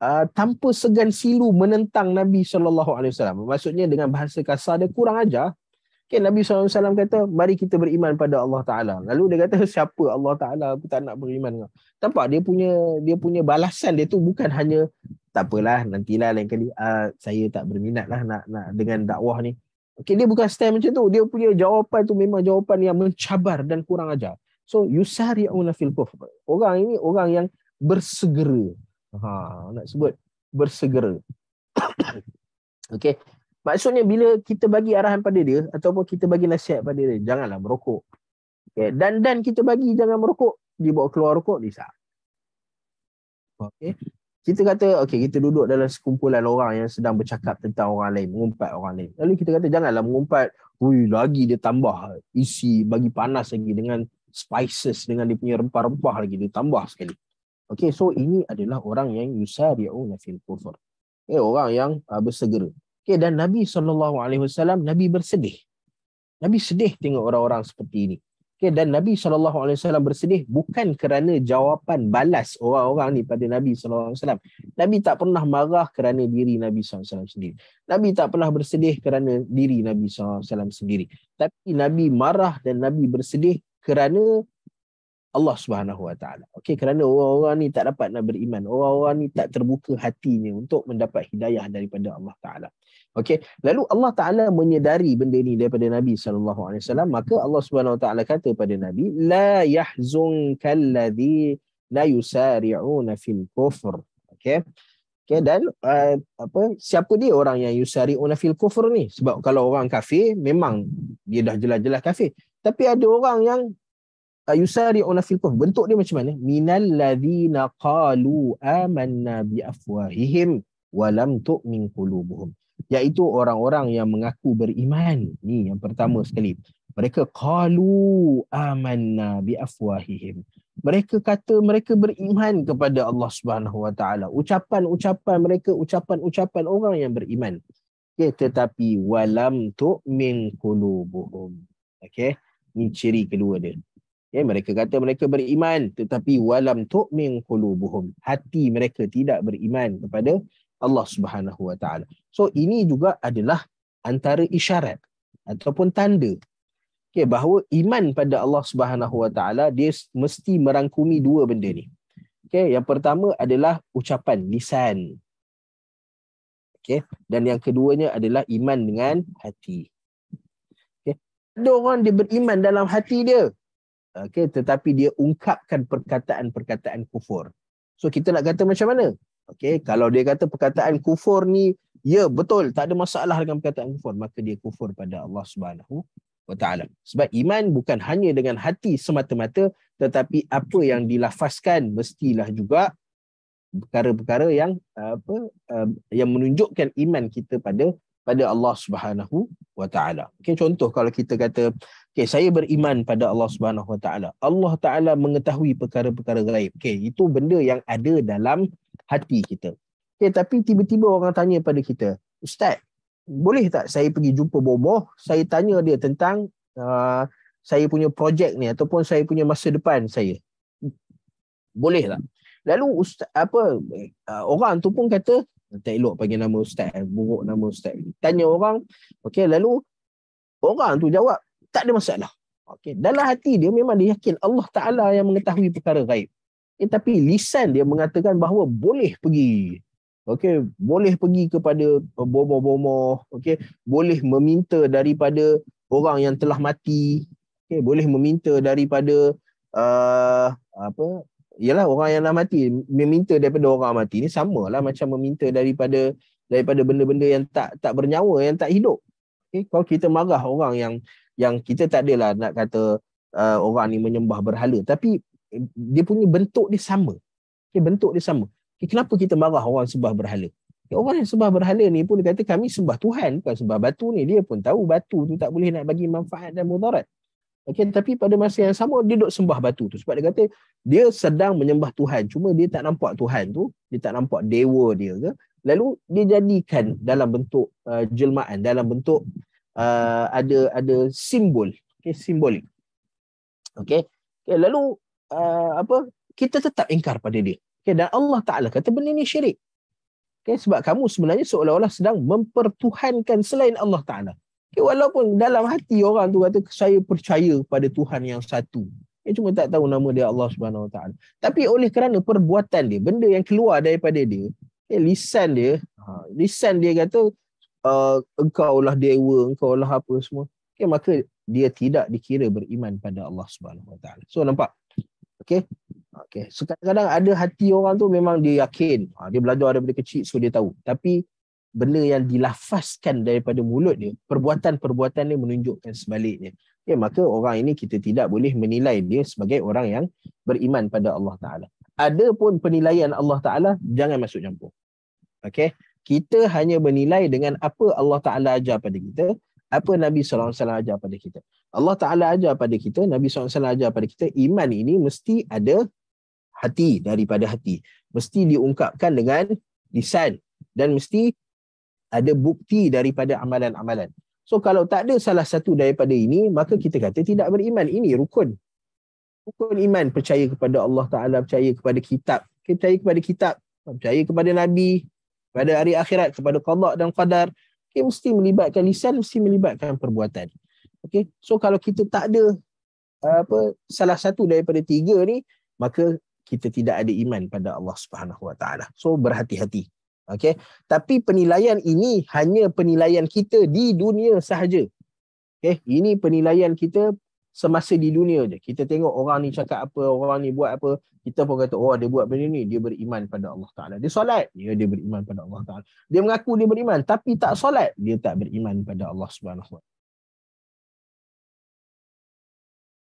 uh, tanpa segan silu menentang Nabi sallallahu alaihi wasallam maksudnya dengan bahasa kasar dia kurang ajar Okay, Nabi SAW kata, mari kita beriman pada Allah Ta'ala. Lalu dia kata, siapa Allah Ta'ala aku tak nak beriman dengan. Nampak dia punya dia punya balasan dia tu bukan hanya, tak apalah, nantilah lain kali, uh, saya tak berminat lah nak, nak dengan dakwah ni. Okay, dia bukan stand macam tu. Dia punya jawapan tu memang jawapan yang mencabar dan kurang ajar. So, yusari'una fil kufr. Orang ini orang yang bersegera. Ha, nak sebut bersegera. okay. Maksudnya bila kita bagi arahan pada dia ataupun kita bagi nasihat pada dia janganlah merokok. Okay. Dan dan kita bagi jangan merokok, dia bawa keluar rokok ni sah. Okey. Kita kata okey kita duduk dalam sekumpulan orang yang sedang bercakap tentang orang lain, mengumpat orang lain. Lalu kita kata janganlah mengumpat. Hui lagi dia tambah isi bagi panas lagi dengan spices dengan dia punya rempah-rempah lagi dia tambah sekali. Okey, so ini adalah orang yang yusari'una fil kufur. Eh orang yang uh, bersegera. Okay, dan Nabi SAW, Nabi bersedih. Nabi sedih tengok orang-orang seperti ini. Okay, dan Nabi SAW bersedih bukan kerana jawapan balas orang-orang ni pada Nabi SAW. Nabi tak pernah marah kerana diri Nabi SAW sendiri. Nabi tak pernah bersedih kerana diri Nabi SAW sendiri. Tapi Nabi marah dan Nabi bersedih kerana Allah Subhanahu Wa Taala. Okey kerana orang-orang ni tak dapat nak beriman. Orang-orang ni tak terbuka hatinya untuk mendapat hidayah daripada Allah Taala. Okey. Lalu Allah Taala menyedari benda ni daripada Nabi Sallallahu Alaihi Wasallam, maka Allah Subhanahu Wa Taala kata kepada Nabi, "La yahzunkallazi la yusari'una fil kufr." Okey. Okey dan uh, apa siapa dia orang yang yusari'una fil kufr ni? Sebab kalau orang kafir memang dia dah jelas-jelas kafir. Tapi ada orang yang yusari'una fil kufr. Bentuk dia macam mana? Minal ladhina qalu amanna bi afwahihim wa lam tu'min qulubuhum. Iaitu orang-orang yang mengaku beriman. Ni yang pertama sekali. Mereka qalu amanna bi afwahihim. Mereka kata mereka beriman kepada Allah Subhanahu Wa Taala. Ucapan-ucapan mereka, ucapan-ucapan orang yang beriman. Okay, tetapi walam tu min kulubuhum. Okay, ini ciri kedua dia ya mereka kata mereka beriman tetapi walam tu'min qulubuhum hati mereka tidak beriman kepada Allah Subhanahu wa taala so ini juga adalah antara isyarat ataupun tanda okay, bahawa iman pada Allah Subhanahu wa taala dia mesti merangkumi dua benda ni okay, yang pertama adalah ucapan lisan okay, dan yang keduanya adalah iman dengan hati okay. ada orang dia beriman dalam hati dia Okay, tetapi dia ungkapkan perkataan-perkataan kufur. So kita nak kata macam mana? Okay, kalau dia kata perkataan kufur ni, ya betul, tak ada masalah dengan perkataan kufur. Maka dia kufur pada Allah Subhanahu wa Taala. Sebab iman bukan hanya dengan hati semata-mata, tetapi apa yang dilafazkan mestilah juga perkara-perkara yang apa yang menunjukkan iman kita pada pada Allah Subhanahu wa taala. Okey contoh kalau kita kata okey saya beriman pada Allah Subhanahu wa taala. Allah taala mengetahui perkara-perkara gaib. Okey itu benda yang ada dalam hati kita. Okey tapi tiba-tiba orang tanya pada kita, "Ustaz, boleh tak saya pergi jumpa bomoh, saya tanya dia tentang uh, saya punya projek ni ataupun saya punya masa depan saya?" Boleh tak? Lalu ustaz apa uh, orang tu pun kata tak elok panggil nama ustaz eh, buruk nama ustaz tanya orang okay, lalu orang tu jawab tak ada masalah Okay, dalam hati dia memang dia yakin Allah taala yang mengetahui perkara gaib eh, tapi lisan dia mengatakan bahawa boleh pergi okay, boleh pergi kepada bomo-bomo okay, boleh meminta daripada orang yang telah mati okay, boleh meminta daripada uh, apa ialah orang yang dah mati meminta daripada orang mati ni samalah macam meminta daripada daripada benda-benda yang tak tak bernyawa yang tak hidup. Okey, eh, kalau kita marah orang yang yang kita tak adalah nak kata uh, orang ni menyembah berhala tapi eh, dia punya bentuk dia sama. Okey, bentuk dia sama. Okay, eh, kenapa kita marah orang sembah berhala? Okay, ya, orang yang sembah berhala ni pun dia kata kami sembah Tuhan bukan sembah batu ni. Dia pun tahu batu tu tak boleh nak bagi manfaat dan mudarat. Okay, tapi pada masa yang sama dia duk sembah batu tu sebab dia kata dia sedang menyembah Tuhan cuma dia tak nampak Tuhan tu dia tak nampak dewa dia ke lalu dia jadikan dalam bentuk uh, jelmaan dalam bentuk uh, ada ada simbol okey simbolik okey okay, lalu uh, apa kita tetap ingkar pada dia okey dan Allah Taala kata benda ni syirik okey sebab kamu sebenarnya seolah-olah sedang mempertuhankan selain Allah Taala Okay, eh, walaupun dalam hati orang tu kata saya percaya pada Tuhan yang satu. Dia cuma tak tahu nama dia Allah Subhanahu Wa Taala. Tapi oleh kerana perbuatan dia, benda yang keluar daripada dia, okay, eh, lisan dia, ha, lisan dia kata uh, engkau lah dewa, engkau lah apa semua. Okay, maka dia tidak dikira beriman pada Allah Subhanahu Wa Taala. So nampak Okay. Okay. So kadang-kadang ada hati orang tu memang dia yakin. Ha, dia belajar daripada kecil so dia tahu. Tapi benda yang dilafazkan daripada mulut dia, perbuatan-perbuatan dia menunjukkan sebaliknya. Ya, maka orang ini kita tidak boleh menilai dia sebagai orang yang beriman pada Allah Ta'ala. Adapun penilaian Allah Ta'ala, jangan masuk campur. Okay? Kita hanya menilai dengan apa Allah Ta'ala ajar pada kita, apa Nabi Sallallahu Alaihi Wasallam ajar pada kita. Allah Ta'ala ajar pada kita, Nabi Sallallahu Alaihi Wasallam ajar pada kita, iman ini mesti ada hati daripada hati. Mesti diungkapkan dengan lisan dan mesti ada bukti daripada amalan-amalan. So kalau tak ada salah satu daripada ini, maka kita kata tidak beriman. Ini rukun. Rukun iman percaya kepada Allah Taala, percaya kepada kitab, percaya kepada kitab, percaya kepada nabi, kepada hari akhirat, kepada qada dan qadar. Okay, mesti melibatkan lisan, mesti melibatkan perbuatan. Okay, so kalau kita tak ada uh, apa salah satu daripada tiga ni, maka kita tidak ada iman pada Allah Subhanahu Wa Taala. So berhati-hati. Okay. Tapi penilaian ini hanya penilaian kita di dunia sahaja. Okay. Ini penilaian kita semasa di dunia je. Kita tengok orang ni cakap apa, orang ni buat apa. Kita pun kata, oh dia buat benda ni. Dia beriman pada Allah Ta'ala. Dia solat, ya, dia beriman pada Allah Ta'ala. Dia mengaku dia beriman. Tapi tak solat, dia tak beriman pada Allah Subhanahu SWT.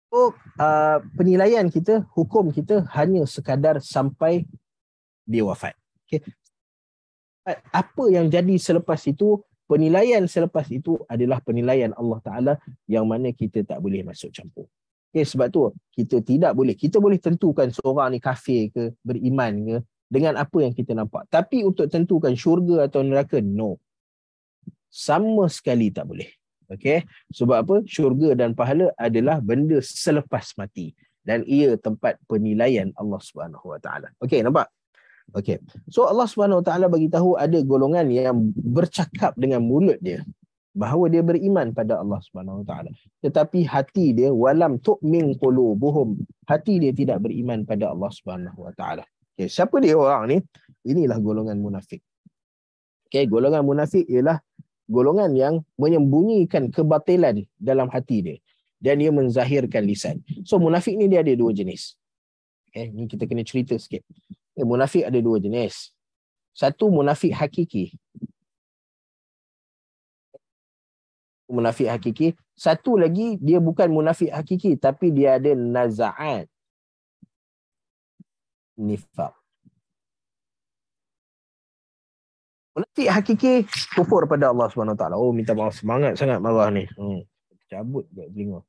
So, uh, penilaian kita, hukum kita hanya sekadar sampai dia wafat. Okay buat apa yang jadi selepas itu penilaian selepas itu adalah penilaian Allah Taala yang mana kita tak boleh masuk campur. Okay, sebab tu kita tidak boleh. Kita boleh tentukan seorang ni kafir ke, beriman ke dengan apa yang kita nampak. Tapi untuk tentukan syurga atau neraka no. Sama sekali tak boleh. Okey. Sebab apa? Syurga dan pahala adalah benda selepas mati dan ia tempat penilaian Allah Subhanahu Wa Taala. Okey, nampak? Okey, So Allah Subhanahu Wa Taala bagi tahu ada golongan yang bercakap dengan mulut dia bahawa dia beriman pada Allah Subhanahu Wa Taala. Tetapi hati dia walam tu'min qulubuhum. Hati dia tidak beriman pada Allah Subhanahu Wa Taala. Okay. siapa dia orang ni? Inilah golongan munafik. Okey, golongan munafik ialah golongan yang menyembunyikan kebatilan dalam hati dia dan dia menzahirkan lisan. So munafik ni dia ada dua jenis. Okey, ni kita kena cerita sikit. Eh, munafik ada dua jenis. Satu munafik hakiki. Munafik hakiki. Satu lagi, dia bukan munafik hakiki. Tapi dia ada naza'at. nifak. Munafik hakiki, kufur pada Allah SWT. Oh, minta maaf semangat sangat marah ni. Hmm. Cabut dia, belingo.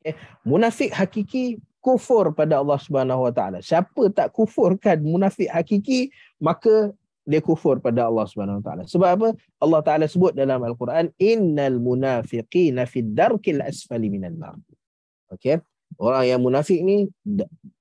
Eh, munafik hakiki kufur pada Allah Subhanahu Wa Taala. Siapa tak kufurkan munafik hakiki, maka dia kufur pada Allah Subhanahu Wa Taala. Sebab apa? Allah Taala sebut dalam Al-Quran, "Innal Munafiqin fi Darqil asfali minan nar." Okey. Orang yang munafik ni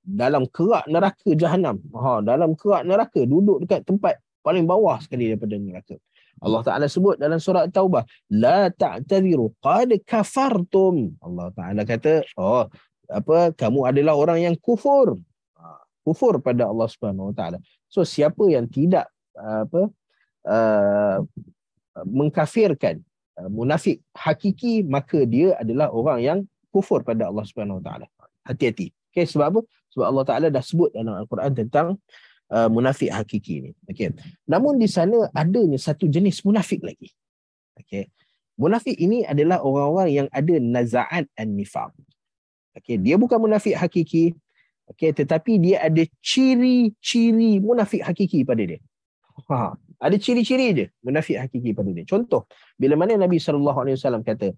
dalam kerak neraka jahanam. Ha, dalam kerak neraka duduk dekat tempat paling bawah sekali daripada neraka. Allah Taala sebut dalam surah Taubah, "La ta'tadiru qad kafartum." Allah Taala kata, "Oh, apa kamu adalah orang yang kufur ha, kufur pada Allah Subhanahu Wa Taala so siapa yang tidak ah, apa uh, mengkafirkan uh, munafik hakiki maka dia adalah orang yang kufur pada Allah Subhanahu Wa Taala hati-hati Okay sebab apa sebab Allah Taala dah sebut dalam al-Quran tentang uh, munafik hakiki ini. Okay. namun di sana adanya satu jenis munafik lagi Okay. munafik ini adalah orang-orang yang ada naza'at an-nifaq Okey, dia bukan munafik hakiki. okey, tetapi dia ada ciri-ciri munafik hakiki pada dia. Ha, ada ciri-ciri dia munafik hakiki pada dia. Contoh, bila mana Nabi sallallahu alaihi wasallam kata,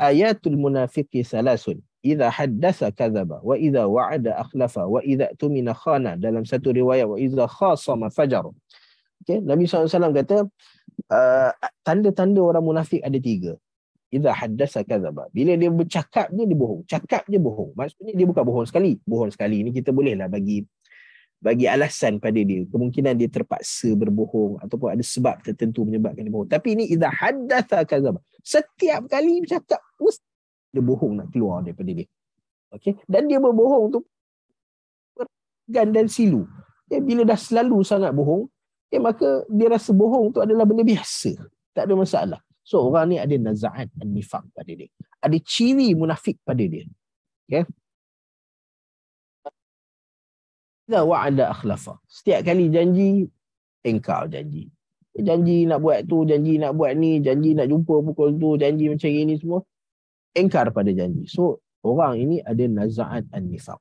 ayatul munafiqi salasun. Idza haddatha kadzaba wa idza wa'ada akhlafa wa idza tumina khana dalam satu riwayat wa idza khasama fajar. Okey, Nabi sallallahu alaihi wasallam kata, uh, tanda-tanda orang munafik ada tiga idza haddasa kadzaba bila dia bercakap ni dia bohong cakap je bohong maksudnya dia bukan bohong sekali bohong sekali ni kita boleh lah bagi bagi alasan pada dia kemungkinan dia terpaksa berbohong ataupun ada sebab tertentu menyebabkan dia bohong tapi ini idza haddatha kadzaba setiap kali bercakap mesti dia bohong nak keluar daripada dia okey dan dia berbohong tu gan dan silu dia ya, bila dah selalu sangat bohong dia ya, maka dia rasa bohong tu adalah benda biasa tak ada masalah So orang ni ada naza'at dan nifak pada dia. Ada ciri munafik pada dia. Okay. Tidak wa'ada akhlafa. Setiap kali janji, engkau janji. Janji nak buat tu, janji nak buat ni, janji nak jumpa pukul tu, janji macam ini semua. Engkar pada janji. So orang ini ada naza'at dan nifak.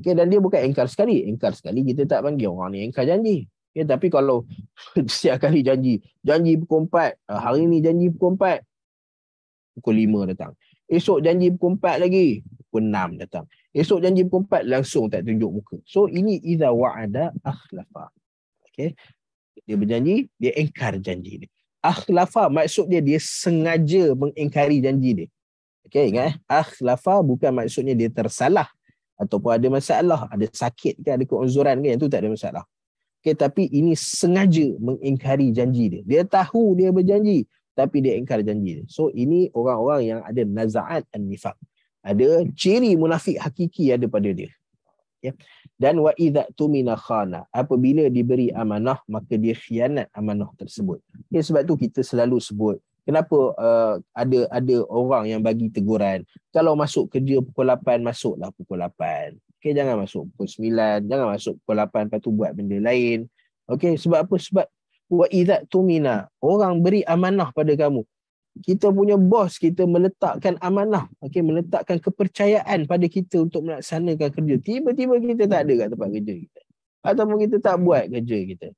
Okay, dan dia bukan engkar sekali. Engkar sekali kita tak panggil orang ni engkar janji. Okay, ya, tapi kalau setiap kali janji, janji pukul 4, ah, hari ni janji pukul 4, pukul 5 datang. Esok janji pukul 4 lagi, pukul 6 datang. Esok janji pukul 4, langsung tak tunjuk muka. So ini idha wa'ada akhlafa. Okay. Dia berjanji, dia engkar janji dia. Akhlafa maksud dia, dia sengaja mengingkari janji dia. Okay, ingat eh. Akhlafa bukan maksudnya dia tersalah. Ataupun ada masalah, ada sakit ke, ada keunzuran ke, yang tu tak ada masalah okay, tapi ini sengaja mengingkari janji dia. Dia tahu dia berjanji, tapi dia ingkar janji dia. So ini orang-orang yang ada nazaat dan nifak. Ada ciri munafik hakiki ada pada dia. Ya. Dan wa idza tumina khana, apabila diberi amanah maka dia khianat amanah tersebut. Ya, sebab tu kita selalu sebut kenapa uh, ada ada orang yang bagi teguran kalau masuk kerja pukul 8 masuklah pukul 8. Okay, jangan masuk pukul 9, jangan masuk pukul 8 lepas tu buat benda lain. Okay, sebab apa? Sebab wa tu mina. orang beri amanah pada kamu. Kita punya bos kita meletakkan amanah, okay, meletakkan kepercayaan pada kita untuk melaksanakan kerja. Tiba-tiba kita tak ada kat tempat kerja kita. Ataupun kita tak buat kerja kita.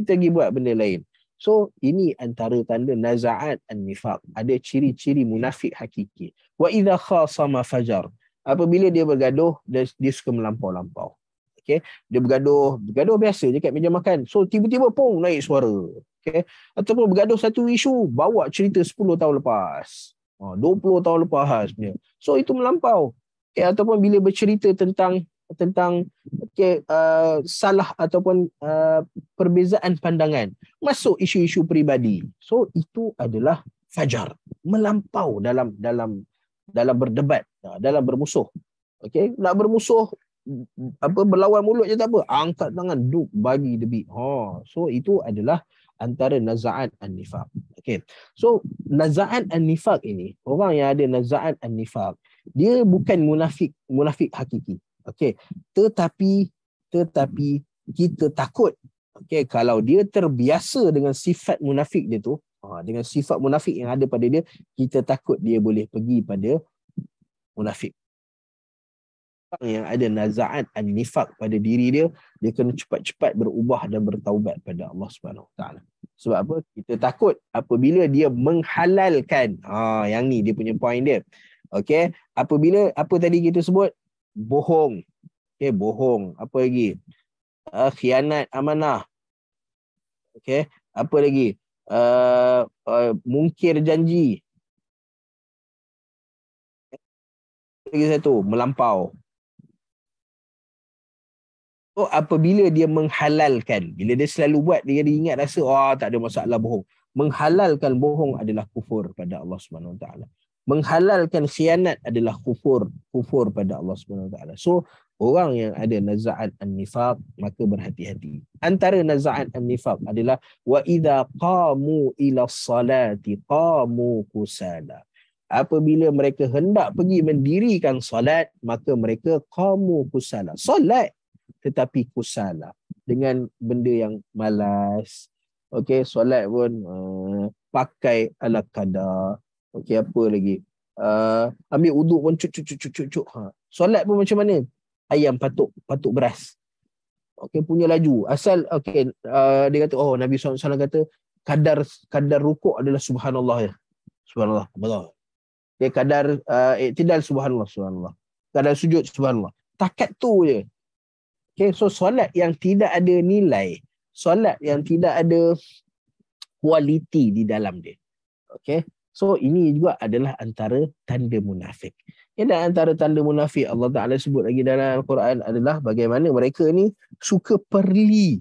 Kita pergi buat benda lain. So ini antara tanda naza'at an-nifaq. Ada ciri-ciri munafik hakiki. Wa idza khasama fajar apabila dia bergaduh dia, dia suka melampau-lampau okey dia bergaduh bergaduh biasa je kat meja makan so tiba-tiba pun naik suara okey ataupun bergaduh satu isu bawa cerita 10 tahun lepas 20 ha, tahun lepas punya lah so itu melampau okay. ataupun bila bercerita tentang tentang okay, uh, salah ataupun uh, perbezaan pandangan masuk isu-isu peribadi so itu adalah fajar melampau dalam dalam dalam berdebat Ha, dalam bermusuh. Okey, nak bermusuh apa berlawan mulut je tak apa. Angkat tangan duk bagi debi. Ha, so itu adalah antara nazaat an-nifaq. Okey. So nazaat an-nifaq ini, orang yang ada nazaat an-nifaq, dia bukan munafik, munafik hakiki. Okey. Tetapi tetapi kita takut. Okey, kalau dia terbiasa dengan sifat munafik dia tu, ha, dengan sifat munafik yang ada pada dia, kita takut dia boleh pergi pada munafik. Orang yang ada nazaat an-nifaq pada diri dia, dia kena cepat-cepat berubah dan bertaubat pada Allah Subhanahu taala. Sebab apa? Kita takut apabila dia menghalalkan. Ha, yang ni dia punya point dia. Okey, apabila apa tadi kita sebut? Bohong. Okey, bohong. Apa lagi? Uh, khianat amanah. Okey, apa lagi? Uh, uh, mungkir janji lagi satu melampau. So apabila dia menghalalkan, bila dia selalu buat dia ingat rasa wah oh, tak ada masalah bohong. Menghalalkan bohong adalah kufur pada Allah Subhanahu Wa Taala. Menghalalkan khianat adalah kufur kufur pada Allah Subhanahu Wa Taala. So orang yang ada naza'at an-nifaq maka berhati-hati. Antara naza'at an-nifaq adalah wa idza qamu ila salati qamu kusala apabila mereka hendak pergi mendirikan solat maka mereka qamu kusala solat tetapi kusala dengan benda yang malas okey solat pun uh, pakai ala kadar okey apa lagi uh, ambil uduk pun cucuk cucuk cucuk cucuk ha solat pun macam mana ayam patuk patuk beras okey punya laju asal okey uh, dia kata oh nabi SAW kata kadar kadar rukuk adalah subhanallah ya subhanallah Allah ya kadar uh, iktidal subhanallah subhanallah kadar sujud subhanallah takat tu je okay, so solat yang tidak ada nilai solat yang tidak ada kualiti di dalam dia okey so ini juga adalah antara tanda munafik ini ya, dan antara tanda munafik Allah Taala sebut lagi dalam al-Quran adalah bagaimana mereka ni suka perli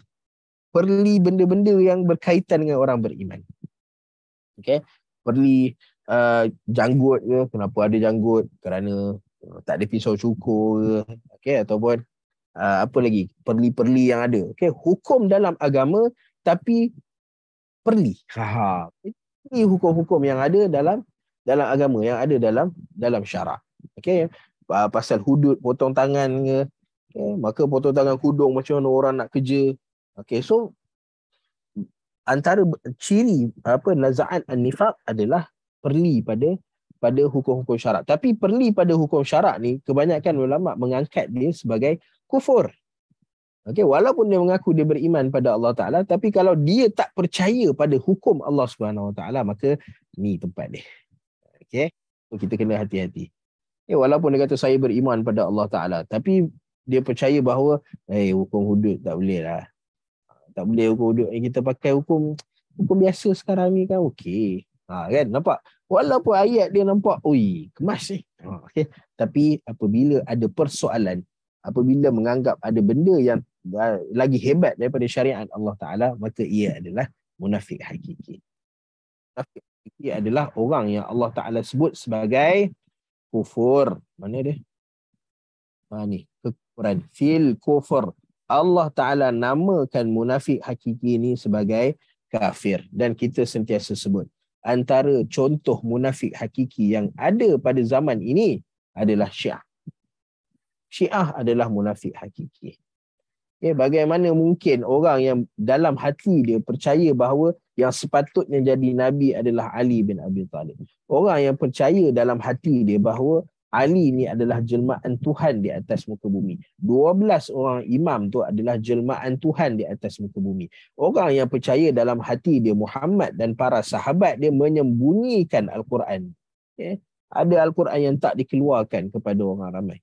perli benda-benda yang berkaitan dengan orang beriman okay perli Uh, janggut ke kenapa ada janggut kerana uh, tak ada pisau cukur ke okey ataupun uh, apa lagi perli-perli yang ada Okay, hukum dalam agama tapi perli ha ini hukum-hukum yang ada dalam dalam agama yang ada dalam dalam syarak okey uh, pasal hudud potong tangan ke okay? maka potong tangan kudung macam mana orang nak kerja okey so antara ciri apa nazaan an-nifaq adalah perli pada pada hukum-hukum syarak. Tapi perli pada hukum syarak ni kebanyakan ulama mengangkat dia sebagai kufur. Okey, walaupun dia mengaku dia beriman pada Allah Taala, tapi kalau dia tak percaya pada hukum Allah Subhanahu Wa Taala, maka ni tempat dia. Okey. So kita kena hati-hati. Eh, walaupun dia kata saya beriman pada Allah Taala, tapi dia percaya bahawa eh hey, hukum hudud tak boleh lah. Tak boleh hukum hudud. Eh, kita pakai hukum hukum biasa sekarang ni kan okey. Ha, kan nampak walaupun ayat dia nampak ui kemas ni. Ha, okay. Tapi apabila ada persoalan apabila menganggap ada benda yang ha, lagi hebat daripada syariat Allah Taala maka ia adalah munafik hakiki. Munafik hakiki adalah orang yang Allah Taala sebut sebagai kufur. Mana dia? Ha ni, kekufuran fil kufur. Allah Taala namakan munafik hakiki ni sebagai kafir dan kita sentiasa sebut antara contoh munafik hakiki yang ada pada zaman ini adalah Syiah. Syiah adalah munafik hakiki. Ya, bagaimana mungkin orang yang dalam hati dia percaya bahawa yang sepatutnya jadi nabi adalah Ali bin Abi Talib. Orang yang percaya dalam hati dia bahawa Ali ni adalah jelmaan Tuhan di atas muka bumi. 12 orang imam tu adalah jelmaan Tuhan di atas muka bumi. Orang yang percaya dalam hati dia Muhammad dan para sahabat dia menyembunyikan Al-Quran. Okay. Ada Al-Quran yang tak dikeluarkan kepada orang ramai.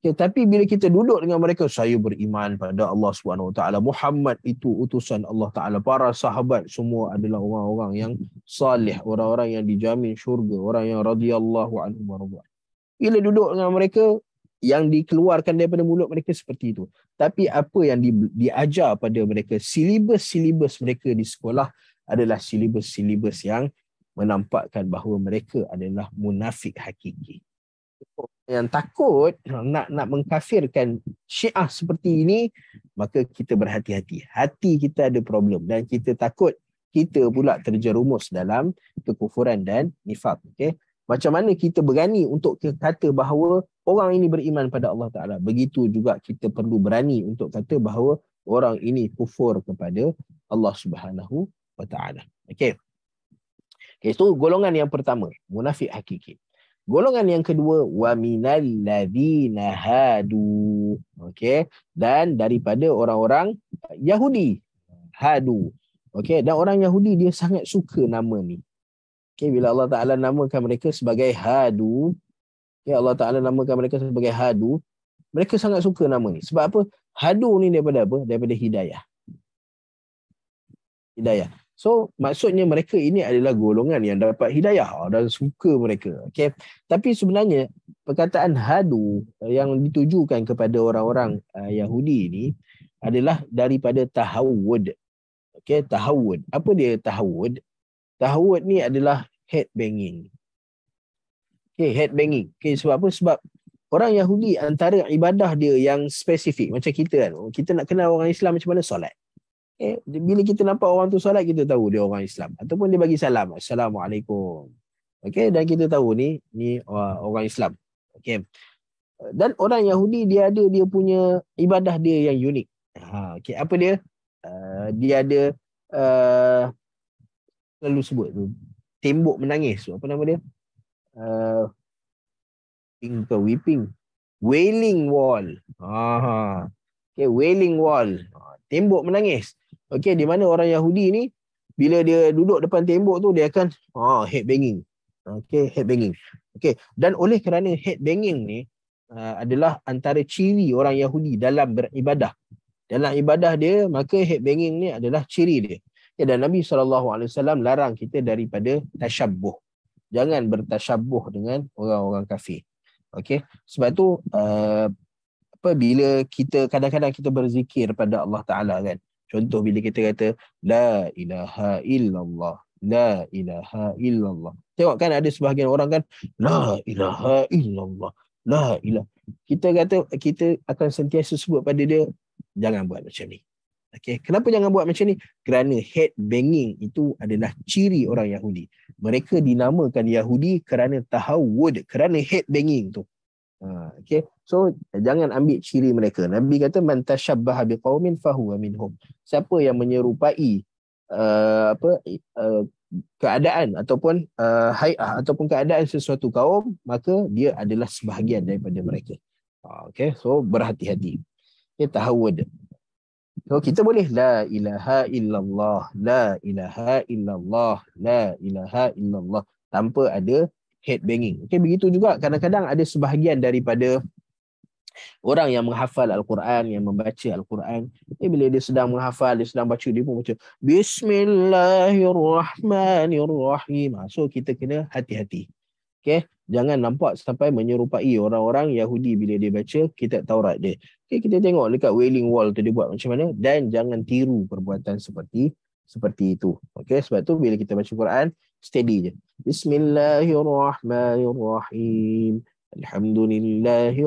Tetapi bila kita duduk dengan mereka, saya beriman pada Allah SWT. Muhammad itu utusan Allah Taala. Para sahabat semua adalah orang-orang yang salih. Orang-orang yang dijamin syurga. Orang yang radiyallahu anhu wa rabu'ah bila duduk dengan mereka yang dikeluarkan daripada mulut mereka seperti itu tapi apa yang di, diajar pada mereka silibus-silibus mereka di sekolah adalah silibus-silibus yang menampakkan bahawa mereka adalah munafik hakiki yang takut nak nak mengkafirkan syiah seperti ini maka kita berhati-hati hati kita ada problem dan kita takut kita pula terjerumus dalam kekufuran dan nifak Okay macam mana kita berani untuk kata bahawa orang ini beriman pada Allah Taala begitu juga kita perlu berani untuk kata bahawa orang ini kufur kepada Allah Subhanahu Wa Taala Okay. okey so golongan yang pertama munafik hakiki golongan yang kedua waminal ladina hadu Okay. dan daripada orang-orang Yahudi hadu Okay. dan orang Yahudi dia sangat suka nama ni Okay, bila Allah Ta'ala namakan mereka sebagai hadu, ya Allah Ta'ala namakan mereka sebagai hadu, mereka sangat suka nama ni. Sebab apa? Hadu ni daripada apa? Daripada hidayah. Hidayah. So, maksudnya mereka ini adalah golongan yang dapat hidayah oh, dan suka mereka. Okay? Tapi sebenarnya, perkataan hadu yang ditujukan kepada orang-orang uh, Yahudi ini adalah daripada tahawud. Okay, tahawud. Apa dia tahawud? Tahwud ni adalah head banging. Okay, head banging. Okay, sebab apa? Sebab orang Yahudi antara ibadah dia yang spesifik macam kita kan. Kita nak kenal orang Islam macam mana solat. Okay, eh, bila kita nampak orang tu solat kita tahu dia orang Islam ataupun dia bagi salam. Assalamualaikum. Okay, dan kita tahu ni ni uh, orang Islam. Okay. Dan orang Yahudi dia ada dia punya ibadah dia yang unik. Ha, okay. apa dia? Uh, dia ada uh, selalu sebut tu tembok menangis apa nama dia weeping uh, weeping wailing wall ha okay, wailing wall tembok menangis okey di mana orang Yahudi ni bila dia duduk depan tembok tu dia akan ha oh, head banging okey head banging okey dan oleh kerana head banging ni uh, adalah antara ciri orang Yahudi dalam beribadah dalam ibadah dia maka head banging ni adalah ciri dia Ya, dan Nabi SAW larang kita daripada tashabuh. Jangan bertashabuh dengan orang-orang kafir. Okey. Sebab tu, uh, apa, bila kita kadang-kadang kita berzikir pada Allah Ta'ala kan. Contoh bila kita kata, La ilaha illallah. La ilaha illallah. Tengok kan ada sebahagian orang kan, La ilaha illallah. La ilah. Kita kata, kita akan sentiasa sebut pada dia, jangan buat macam ni. Okay. Kenapa jangan buat macam ni? Kerana head banging itu adalah ciri orang Yahudi. Mereka dinamakan Yahudi kerana tahawud, kerana head banging tu. Ha, okay. So jangan ambil ciri mereka. Nabi kata man tashabbaha biqaumin fahuwa minhum. Siapa yang menyerupai uh, apa uh, keadaan ataupun uh, hai'ah ataupun keadaan sesuatu kaum, maka dia adalah sebahagian daripada mereka. Ha, okay. So berhati-hati. Okay, tahawud. So kita boleh la ilaha illallah, la ilaha illallah, la ilaha illallah tanpa ada head banging. Okey begitu juga kadang-kadang ada sebahagian daripada orang yang menghafal al-Quran yang membaca al-Quran eh, bila dia sedang menghafal dia sedang baca dia pun baca bismillahirrahmanirrahim ah, so kita kena hati-hati okey jangan nampak sampai menyerupai orang-orang Yahudi bila dia baca kitab Taurat dia. Okay, kita tengok dekat Wailing Wall tu dia buat macam mana dan jangan tiru perbuatan seperti seperti itu. Okay, sebab tu bila kita baca Quran, steady je. Bismillahirrahmanirrahim. Alhamdulillahi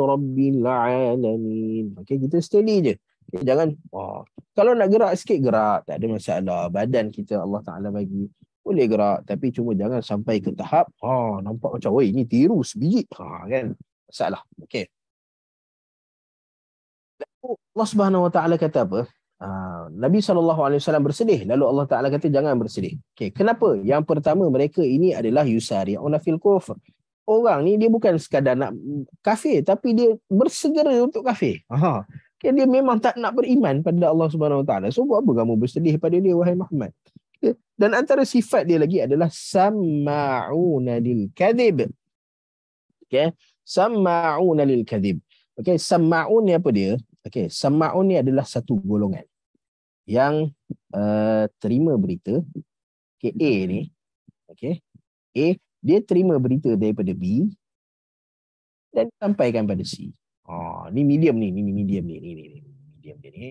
Okay, kita steady je. Okay, jangan, oh, kalau nak gerak sikit, gerak. Tak ada masalah. Badan kita Allah Ta'ala bagi boleh gerak tapi cuma jangan sampai ke tahap ha nampak macam weh ini tiru sebiji ha kan salah. okey Allah Subhanahu Wa Taala kata apa ha, Nabi sallallahu alaihi wasallam bersedih lalu Allah Taala kata jangan bersedih okey kenapa yang pertama mereka ini adalah yusari'una fil kufr orang ni dia bukan sekadar nak kafir tapi dia bersegera untuk kafir ha okay, dia memang tak nak beriman pada Allah Subhanahu Wa Taala so buat apa kamu bersedih pada dia wahai Muhammad mereka dan antara sifat dia lagi adalah samma'una lil kadhib okey samma'una lil kadhib okey samma'un ni apa dia okey samma'un ni adalah satu golongan yang uh, terima berita okey A ni okey A dia terima berita daripada B dan sampaikan pada C. Oh, ni medium ni, ni medium ni, ni ni, ni medium dia ni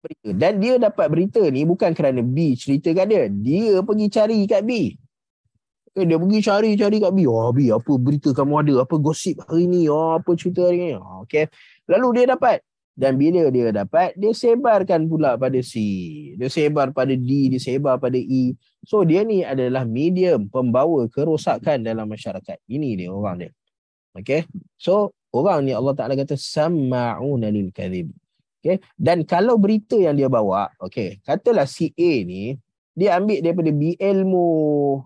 berita. Dan dia dapat berita ni bukan kerana B ceritakan dia. Dia pergi cari kat B. Eh, dia pergi cari-cari kat B. Oh, B, apa berita kamu ada? Apa gosip hari ni? Oh, apa cerita hari ni? Oh, okay. Lalu dia dapat. Dan bila dia dapat, dia sebarkan pula pada C. Dia sebar pada D, dia sebar pada E. So, dia ni adalah medium pembawa kerosakan dalam masyarakat. Ini dia orang dia. Okay. So, orang ni Allah Ta'ala kata, Sama'una lil kadhib. Okay. Dan kalau berita yang dia bawa, okay. katalah si A ni, dia ambil daripada B ilmu,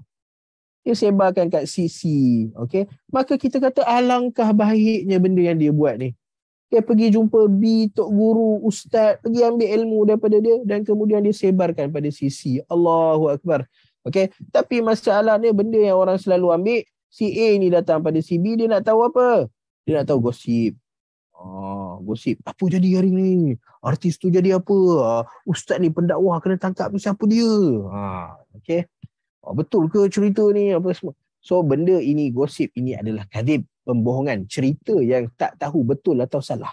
dia sebarkan kat CC. Okay. Maka kita kata alangkah baiknya benda yang dia buat ni. Dia pergi jumpa B, Tok Guru, Ustaz, pergi ambil ilmu daripada dia dan kemudian dia sebarkan pada CC. Allahu Akbar. Okay. Tapi masalahnya benda yang orang selalu ambil, si A ni datang pada si B, dia nak tahu apa? Dia nak tahu gosip. Oh, gosip. Apa jadi hari ni? Artis tu jadi apa? Ah, ustaz ni pendakwa kena tangkap ni siapa dia? Ha, ah, okay. Oh, betul ke cerita ni? Apa semua? So, benda ini gosip ini adalah kadib pembohongan cerita yang tak tahu betul atau salah.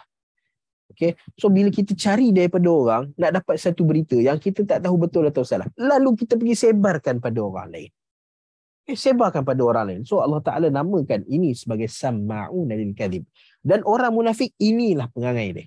Okay. So, bila kita cari daripada orang, nak dapat satu berita yang kita tak tahu betul atau salah. Lalu kita pergi sebarkan pada orang lain eh, sebarkan pada orang lain. So Allah Ta'ala namakan ini sebagai sama'un alil kadib. Dan orang munafik inilah perangai dia.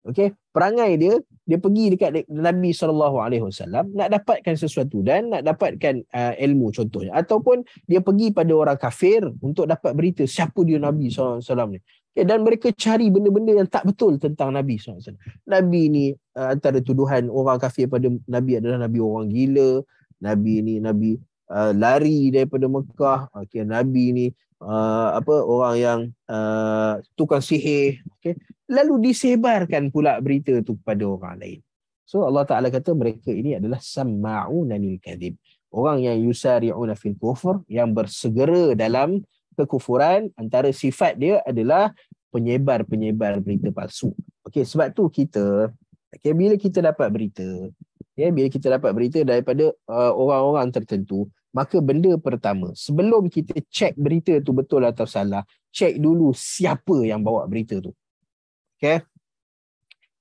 Okay? Perangai dia, dia pergi dekat Nabi SAW nak dapatkan sesuatu dan nak dapatkan uh, ilmu contohnya. Ataupun dia pergi pada orang kafir untuk dapat berita siapa dia Nabi SAW ni. Okay? Dan mereka cari benda-benda yang tak betul tentang Nabi SAW. Nabi ni uh, antara tuduhan orang kafir pada Nabi adalah Nabi orang gila. Nabi ni, Nabi uh, lari daripada Mekah okey nabi ni uh, apa orang yang uh, tukang sihir okey lalu disebarkan pula berita tu kepada orang lain so Allah Taala kata mereka ini adalah sama'un lil kadhib orang yang yusari'una fil kufur yang bersegera dalam kekufuran antara sifat dia adalah penyebar-penyebar berita palsu. Okey sebab tu kita okay, bila kita dapat berita, ya okay, bila kita dapat berita daripada uh, orang-orang tertentu, maka benda pertama sebelum kita cek berita tu betul atau salah cek dulu siapa yang bawa berita tu okay?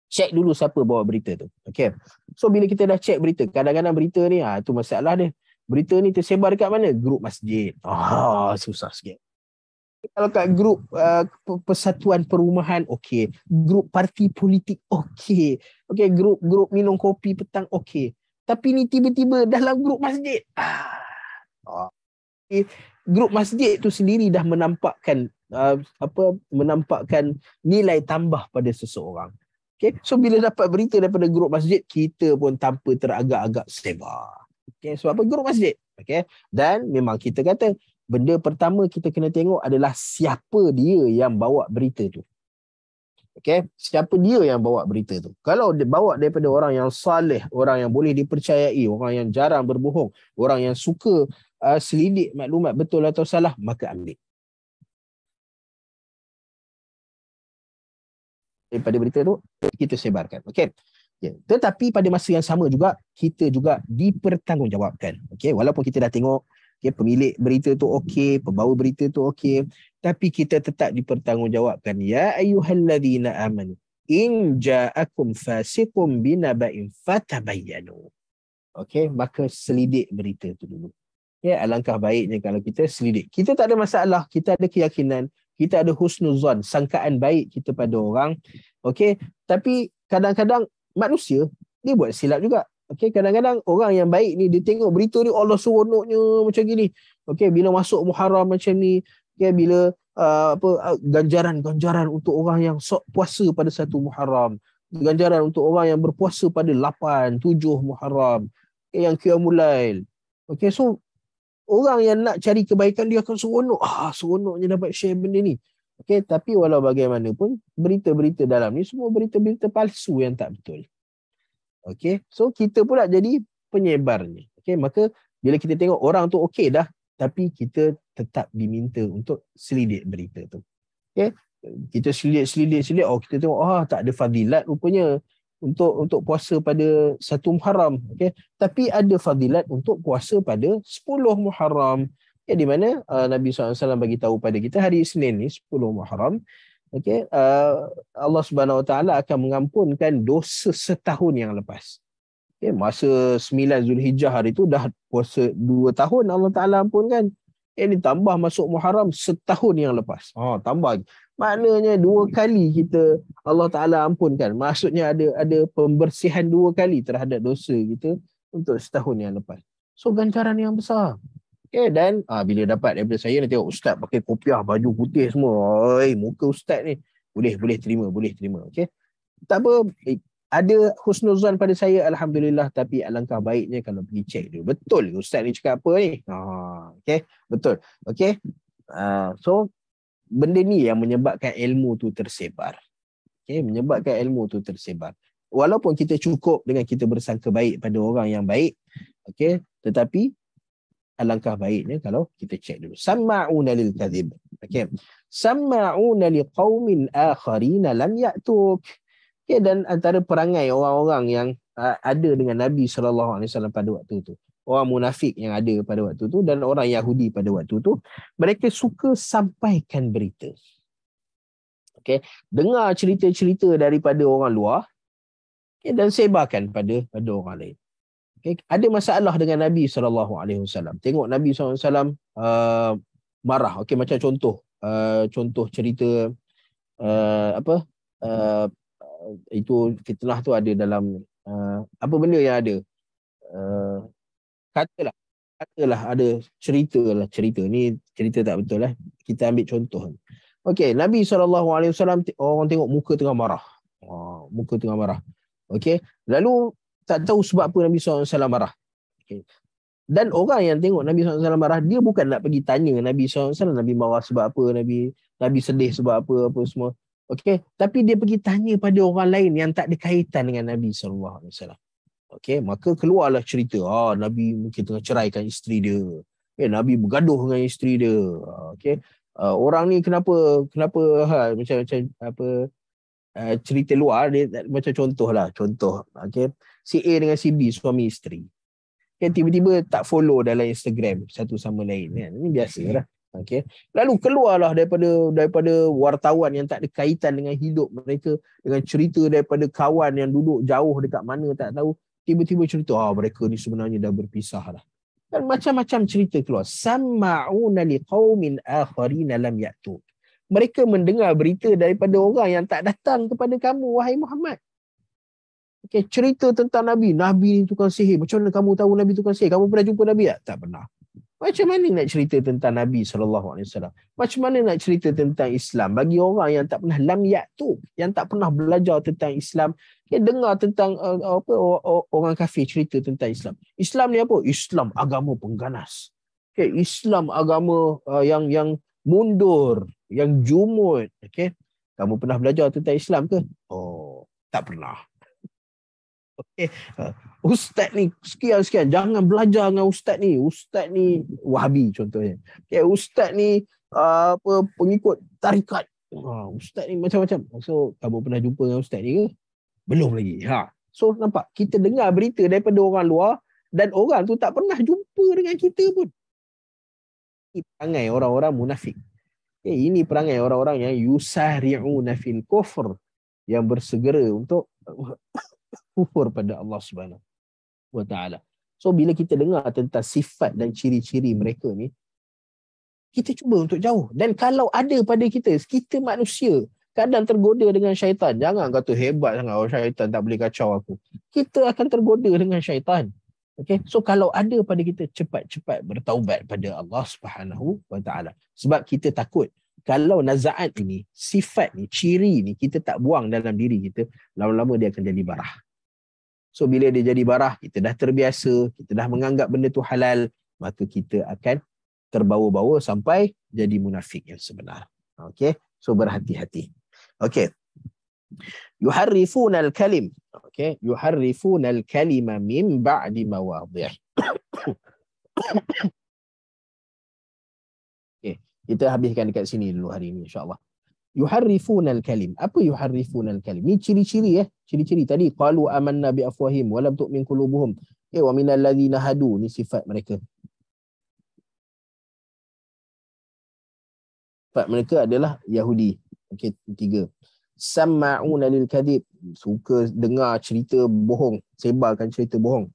Cek dulu siapa bawa berita tu okay? so bila kita dah cek berita kadang-kadang berita ni ah ha, tu masalah dia berita ni tersebar dekat mana grup masjid ah susah sikit kalau kat grup uh, persatuan perumahan okey grup parti politik okey okey grup grup minum kopi petang okey tapi ni tiba-tiba dalam grup masjid ah Okay. Grup masjid itu sendiri dah menampakkan uh, apa menampakkan nilai tambah pada seseorang. Okay. So bila dapat berita daripada grup masjid, kita pun tanpa teragak-agak sebar. Okay. Sebab apa? Grup masjid. Okay. Dan memang kita kata, benda pertama kita kena tengok adalah siapa dia yang bawa berita tu. Okay? Siapa dia yang bawa berita tu? Kalau dia bawa daripada orang yang salih, orang yang boleh dipercayai, orang yang jarang berbohong, orang yang suka uh, selidik maklumat betul atau salah, maka ambil. daripada berita tu kita sebarkan. Okay, Yeah. Tetapi pada masa yang sama juga kita juga dipertanggungjawabkan. Okay, walaupun kita dah tengok okay, pemilik berita tu okey, pembawa berita tu okey, tapi kita tetap dipertanggungjawabkan ya ayyuhalladzina amanu in ja'akum fasiqun binaba'in fatabayyanu okey maka selidik berita tu dulu ya alangkah baiknya kalau kita selidik kita tak ada masalah kita ada keyakinan kita ada husnuzan sangkaan baik kita pada orang okey tapi kadang-kadang manusia dia buat silap juga okey kadang-kadang orang yang baik ni dia tengok berita ni Allah seronoknya macam gini okey bila masuk Muharram macam ni Okay, bila uh, apa uh, ganjaran ganjaran untuk orang yang sok puasa pada satu Muharram, ganjaran untuk orang yang berpuasa pada 8, 7 Muharram, okay, eh, yang Qiyamulail. Okay, so orang yang nak cari kebaikan dia akan seronok. Ah, seronoknya dapat share benda ni. Okay, tapi walau bagaimanapun, berita-berita dalam ni semua berita-berita palsu yang tak betul. Okay, so kita pula jadi penyebarnya. Okay, maka bila kita tengok orang tu okey dah, tapi kita tetap diminta untuk selidik berita tu. Okay? Kita selidik, selidik, selidik. Oh, kita tengok, ah, oh, tak ada fadilat rupanya untuk untuk puasa pada satu Muharram. Okay? Tapi ada fadilat untuk puasa pada sepuluh Muharram. Okay, di mana uh, Nabi SAW bagi tahu pada kita hari Senin ni, sepuluh Muharram. Okay, uh, ah, Allah Subhanahu Wa akan mengampunkan dosa setahun yang lepas. Okay, masa 9 Zulhijjah hari itu dah puasa 2 tahun Allah Ta'ala ampunkan yang eh, ditambah masuk Muharram setahun yang lepas. Ha, oh, tambah. Maknanya dua kali kita Allah Ta'ala ampunkan. Maksudnya ada ada pembersihan dua kali terhadap dosa kita untuk setahun yang lepas. So ganjaran yang besar. Okay, dan ha, bila dapat daripada saya nanti tengok ustaz pakai kopiah, baju putih semua. Oi, muka ustaz ni. Boleh, boleh terima, boleh terima. Okay. Tak apa, eh, ada husnuzan pada saya alhamdulillah tapi alangkah baiknya kalau pergi check dulu betul ke ustaz ni cakap apa ni ha okey betul okey uh, so benda ni yang menyebabkan ilmu tu tersebar okey menyebabkan ilmu tu tersebar walaupun kita cukup dengan kita bersangka baik pada orang yang baik okey tetapi alangkah baiknya kalau kita check dulu sama'una lil kadhib okey sama'una liqaumin akharina lam ya'tuk Ya dan antara perangai orang-orang yang uh, ada dengan Nabi SAW pada waktu itu. Orang munafik yang ada pada waktu itu dan orang Yahudi pada waktu itu. Mereka suka sampaikan berita. Okay, dengar cerita-cerita daripada orang luar okay, dan sebarkan pada pada orang lain. Okay, ada masalah dengan Nabi SAW. Tengok Nabi SAW uh, marah. Okay, macam contoh uh, contoh cerita uh, apa uh, itu fitnah tu ada dalam uh, apa benda yang ada uh, katalah katalah ada cerita lah cerita ni cerita tak betul lah kita ambil contoh okey nabi saw alaihi wasallam orang tengok muka tengah marah wow, muka tengah marah okey lalu tak tahu sebab apa nabi saw marah okey dan orang yang tengok Nabi SAW marah, dia bukan nak pergi tanya Nabi SAW, Nabi marah sebab apa, Nabi Nabi sedih sebab apa, apa semua. Okey, tapi dia pergi tanya pada orang lain yang tak ada kaitan dengan Nabi sallallahu alaihi wasallam. Okey, maka keluarlah cerita, ha ah, Nabi mungkin tengah ceraikan isteri dia. Okay, eh, Nabi bergaduh dengan isteri dia. Ah, okey. Uh, orang ni kenapa kenapa ha, macam macam apa uh, cerita luar dia macam lah, contoh. Okay, Si A dengan si B suami isteri. Okay, tiba-tiba tak follow dalam Instagram satu sama lain kan. Ini lah. Okay, Lalu keluarlah daripada daripada wartawan yang tak ada kaitan dengan hidup mereka dengan cerita daripada kawan yang duduk jauh dekat mana tak tahu tiba-tiba cerita ah oh, mereka ni sebenarnya dah berpisah lah Dan macam-macam cerita keluar. Sama'una liqaumin akharina lam ya'tu. Mereka mendengar berita daripada orang yang tak datang kepada kamu wahai Muhammad. okay cerita tentang Nabi. Nabi ni tukang sihir. Macam mana kamu tahu Nabi tukang sihir? Kamu pernah jumpa Nabi tak? Tak pernah. Macam mana nak cerita tentang Nabi SAW? Macam mana nak cerita tentang Islam? Bagi orang yang tak pernah lamiat tu, yang tak pernah belajar tentang Islam, dia dengar tentang uh, uh apa orang kafir cerita tentang Islam. Islam ni apa? Islam agama pengganas. Okay, Islam agama uh, yang yang mundur, yang jumut. Okay? Kamu pernah belajar tentang Islam ke? Oh, tak pernah. Okay ustaz ni sekian-sekian jangan belajar dengan ustaz ni ustaz ni wahabi contohnya okay, ustaz ni uh, apa pengikut tarikat uh, ustaz ni macam-macam so kamu pernah jumpa dengan ustaz ni ke belum lagi ha so nampak kita dengar berita daripada orang luar dan orang tu tak pernah jumpa dengan kita pun ini perangai orang-orang munafik okay, ini perangai orang-orang yang yusari'una fil kufr yang bersegera untuk kufur pada Allah Subhanahu wa taala. So bila kita dengar tentang sifat dan ciri-ciri mereka ni kita cuba untuk jauh dan kalau ada pada kita kita manusia kadang tergoda dengan syaitan jangan kata hebat sangat oh syaitan tak boleh kacau aku kita akan tergoda dengan syaitan Okay. so kalau ada pada kita cepat-cepat bertaubat pada Allah Subhanahu wa sebab kita takut kalau nazaat ini sifat ni ciri ini kita tak buang dalam diri kita lama-lama dia akan jadi barah So bila dia jadi barah, kita dah terbiasa, kita dah menganggap benda tu halal, maka kita akan terbawa-bawa sampai jadi munafik yang sebenar. Okay, so berhati-hati. Okay. Yuharrifuna al-kalim. Okay. Yuharrifuna al-kalima min ba'di mawadih. okay. Kita habiskan dekat sini dulu hari ini Insya Allah yuharrifun al-kalim. Apa yuharrifun al-kalim? Ni ciri-ciri eh. Ciri-ciri tadi qalu amanna bi afwahim wa lam tu'min qulubuhum. Eh wa minal ladzina hadu ni sifat mereka. Sifat mereka adalah Yahudi. Okey, tiga. Sama'una lil kadhib. Suka dengar cerita bohong, sebarkan cerita bohong.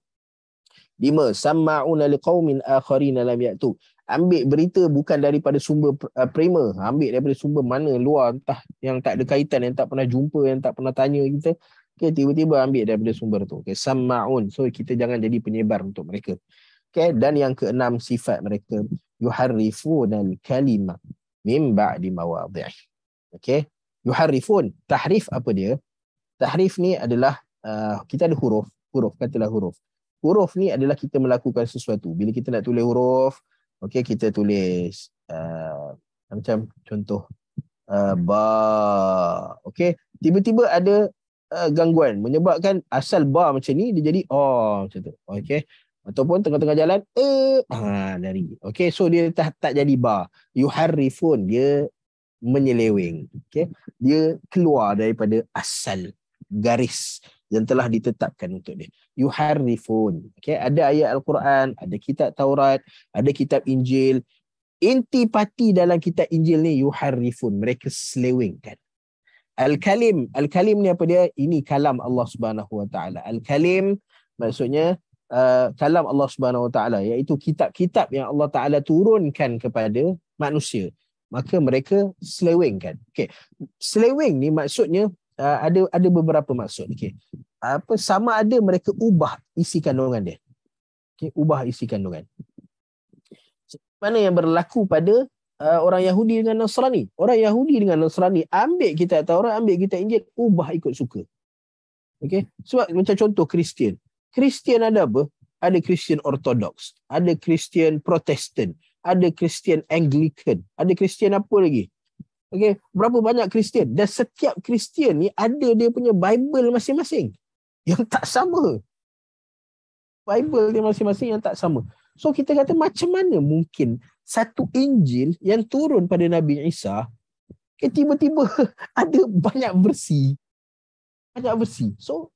Lima, sama'una liqaumin akharina lam ya'tu ambil berita bukan daripada sumber uh, primer ambil daripada sumber mana luar entah yang tak ada kaitan yang tak pernah jumpa yang tak pernah tanya kita okey tiba-tiba ambil daripada sumber tu okey samaun so kita jangan jadi penyebar untuk mereka okey dan yang keenam sifat mereka yuharrifun al kalima min ba'di mawadhi okey yuharrifun tahrif apa dia tahrif ni adalah uh, kita ada huruf huruf katalah huruf huruf ni adalah kita melakukan sesuatu bila kita nak tulis huruf Okey kita tulis uh, macam contoh uh, ba. Okey tiba-tiba ada uh, gangguan menyebabkan asal ba macam ni dia jadi oh macam tu. Okey ataupun tengah-tengah jalan eh ha ah, dari okey so dia tak tak jadi ba yuharrifun dia menyeleweng okey dia keluar daripada asal garis yang telah ditetapkan untuk dia. Yuharrifun. Okay? Ada ayat Al-Quran, ada kitab Taurat, ada kitab Injil. Inti pati dalam kitab Injil ni Yuharifun. Mereka selewengkan. Al-Kalim. Al-Kalim ni apa dia? Ini kalam Allah Subhanahu Wa Taala. Al-Kalim maksudnya uh, kalam Allah Subhanahu Wa Taala iaitu kitab-kitab yang Allah Taala turunkan kepada manusia maka mereka selewengkan. Okay, Selewing ni maksudnya uh, ada ada beberapa maksud. Okay apa sama ada mereka ubah isi kandungan dia. Okey, ubah isi kandungan. Mana yang berlaku pada uh, orang Yahudi dengan Nasrani? Orang Yahudi dengan Nasrani ambil kita orang ambil kita Injil, ubah ikut suka. Okey. Sebab macam contoh Kristian. Kristian ada apa? Ada Kristian Ortodox, ada Kristian Protestant, ada Kristian Anglican, ada Kristian apa lagi? Okey, berapa banyak Kristian? Dan setiap Kristian ni ada dia punya Bible masing-masing yang tak sama. Bible dia masing-masing yang tak sama. So kita kata macam mana mungkin satu Injil yang turun pada Nabi Isa eh, tiba-tiba ada banyak versi. Banyak versi. So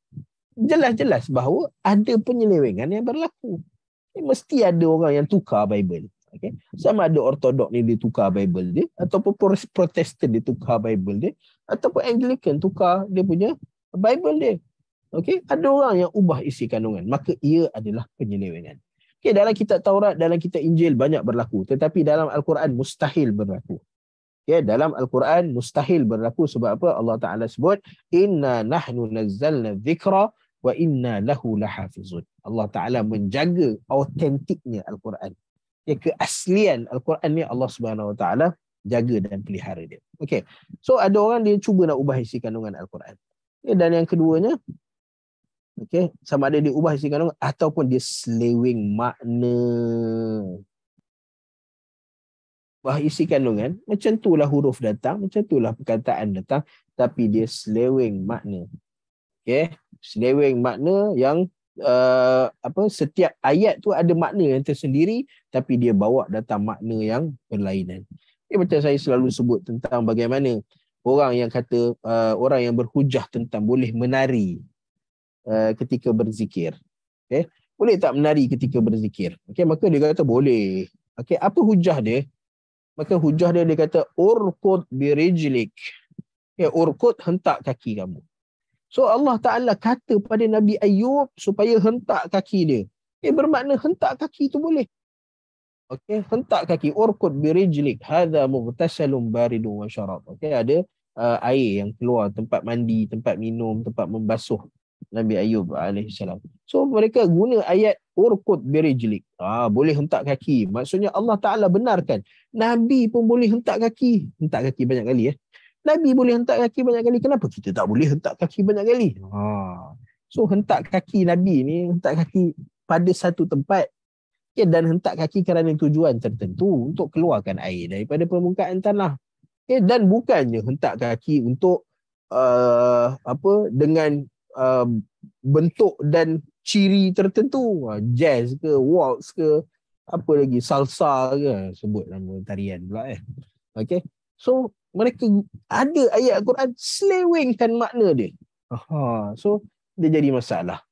jelas-jelas bahawa ada penyelewengan yang berlaku. Eh, mesti ada orang yang tukar Bible. Okay. Sama ada ortodok ni dia tukar Bible dia Ataupun protestant dia tukar Bible dia Ataupun Anglican tukar dia punya Bible dia Okey, ada orang yang ubah isi kandungan, maka ia adalah penyelewengan. Okey, dalam kitab Taurat, dalam kitab Injil banyak berlaku, tetapi dalam Al-Quran mustahil berlaku. Okey, dalam Al-Quran mustahil berlaku sebab apa? Allah Taala sebut, "Inna nahnu nazzalna dzikra wa inna lahu lahafizun." Allah Taala menjaga autentiknya Al-Quran. Ya, keaslian Al-Quran ni Allah Subhanahu Wa Taala jaga dan pelihara dia. Okey. So ada orang dia cuba nak ubah isi kandungan Al-Quran. Ya, dan yang keduanya Okey, sama ada dia ubah isi kandungan ataupun dia slewing makna. Ubah isi kandungan, macam itulah huruf datang, macam itulah perkataan datang tapi dia slewing makna. Okey, slewing makna yang uh, apa setiap ayat tu ada makna yang tersendiri tapi dia bawa datang makna yang berlainan. Ini okay, macam saya selalu sebut tentang bagaimana orang yang kata uh, orang yang berhujah tentang boleh menari Eh, ketika berzikir. Okay. Boleh tak menari ketika berzikir? Okay. Maka dia kata boleh. Okay. Apa hujah dia? Maka hujah dia, dia kata urkut birijlik. Okay. Urkut hentak kaki kamu. So Allah Ta'ala kata pada Nabi Ayub supaya hentak kaki dia. Okay. Bermakna hentak kaki itu boleh. Okay. Hentak kaki. Urkut birijlik. Hada mughtasalum baridu wa syarab. Okay. Ada uh, air yang keluar tempat mandi, tempat minum, tempat membasuh Nabi Ayub alaihi salam. So mereka guna ayat urqut birijlik. Ah ha, boleh hentak kaki. Maksudnya Allah Taala benarkan. Nabi pun boleh hentak kaki. Hentak kaki banyak kali ya. Nabi boleh hentak kaki banyak kali. Kenapa kita tak boleh hentak kaki banyak kali? Ha. So hentak kaki Nabi ni hentak kaki pada satu tempat okay, ya, dan hentak kaki kerana tujuan tertentu untuk keluarkan air daripada permukaan tanah. Okay, ya, dan bukannya hentak kaki untuk uh, apa dengan Um, bentuk dan ciri tertentu uh, jazz ke waltz ke apa lagi salsa ke ah, sebut nama tarian pula eh okey so mereka ada ayat al-Quran selewengkan makna dia ha so dia jadi masalah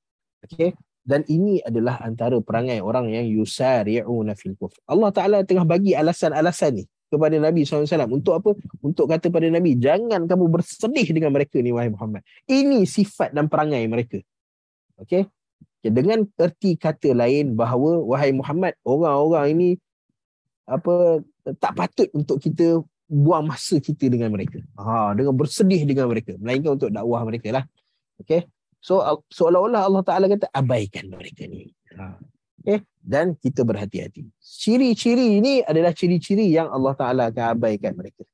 okey dan ini adalah antara perangai orang yang yusari'una fil kufr. Allah Taala tengah bagi alasan-alasan ni kepada Nabi SAW. Untuk apa? Untuk kata kepada Nabi, jangan kamu bersedih dengan mereka ni, wahai Muhammad. Ini sifat dan perangai mereka. Okay? okay. Dengan erti kata lain bahawa, wahai Muhammad, orang-orang ini apa tak patut untuk kita buang masa kita dengan mereka. Ha, dengan bersedih dengan mereka. Melainkan untuk dakwah mereka lah. Okay? So, seolah-olah Allah Ta'ala kata, abaikan mereka ni. Ha. Okay? Eh, dan kita berhati-hati. Ciri-ciri ini adalah ciri-ciri yang Allah Ta'ala akan abaikan mereka.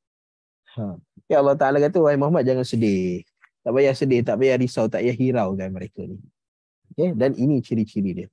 Ha. Ya Allah Ta'ala kata, Wahai Muhammad jangan sedih. Tak payah sedih, tak payah risau, tak payah hiraukan mereka ni. Okay? Eh, dan ini ciri-ciri dia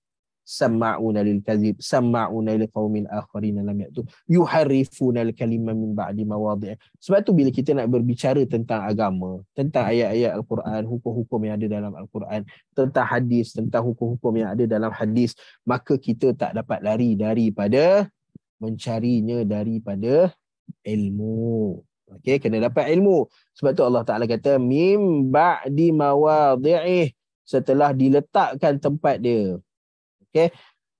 sama'una lil kadhib sama'una lil qaumin akharin lam yatu yuharifuna al kalima min ba'di mawadhi' sebab tu bila kita nak berbicara tentang agama tentang ayat-ayat al-Quran hukum-hukum yang ada dalam al-Quran tentang hadis tentang hukum-hukum yang ada dalam hadis maka kita tak dapat lari daripada mencarinya daripada ilmu okey kena dapat ilmu sebab tu Allah Taala kata mim ba'di mawadhi' setelah diletakkan tempat dia Okay.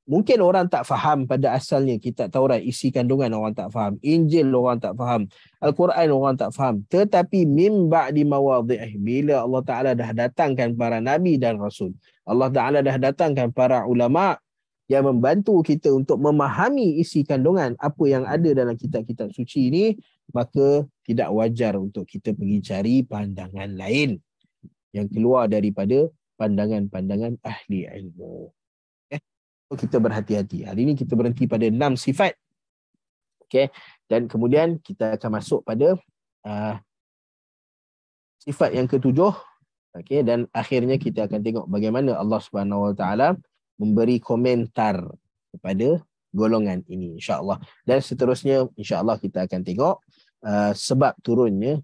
Mungkin orang tak faham pada asalnya kitab Taurat isi kandungan orang tak faham. Injil orang tak faham. Al-Quran orang tak faham. Tetapi min ba'di mawadhi'ih bila Allah Taala dah datangkan para nabi dan rasul. Allah Taala dah datangkan para ulama yang membantu kita untuk memahami isi kandungan apa yang ada dalam kitab-kitab suci ini maka tidak wajar untuk kita pergi cari pandangan lain yang keluar daripada pandangan-pandangan ahli ilmu kita berhati-hati. Hari ini kita berhenti pada enam sifat. okay, Dan kemudian kita akan masuk pada uh, sifat yang ketujuh. okay, dan akhirnya kita akan tengok bagaimana Allah Subhanahu memberi komentar kepada golongan ini insyaallah. Dan seterusnya insyaallah kita akan tengok uh, sebab turunnya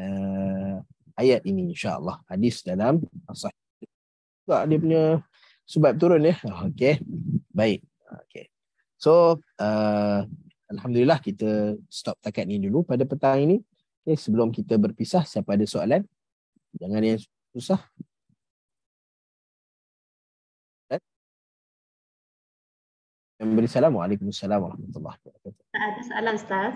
uh, ayat ini insyaallah hadis dalam sahih. Tak dia punya sebab turun ya. Okey. Baik. Okey. So, uh, alhamdulillah kita stop takat ni dulu pada petang ini. Okay, sebelum kita berpisah siapa ada soalan? Jangan yang susah. Eh? Yang beri salam. Waalaikumsalam warahmatullahi wabarakatuh. Tak ada soalan Ustaz.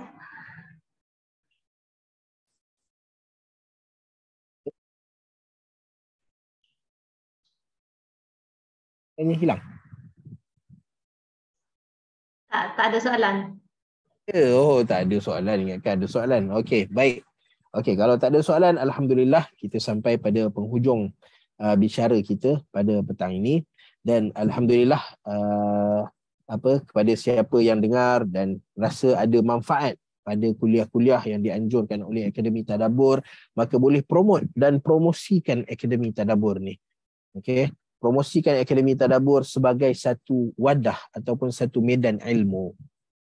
Tanya hilang. Tak, tak ada soalan. Oh, tak ada soalan. Ingatkan ada soalan. Okey, baik. Okey, kalau tak ada soalan, Alhamdulillah kita sampai pada penghujung uh, bicara kita pada petang ini. Dan Alhamdulillah uh, apa kepada siapa yang dengar dan rasa ada manfaat pada kuliah-kuliah yang dianjurkan oleh Akademi Tadabur, maka boleh promote dan promosikan Akademi Tadabur ni. Okey, promosikan Akademi Tadabur sebagai satu wadah ataupun satu medan ilmu.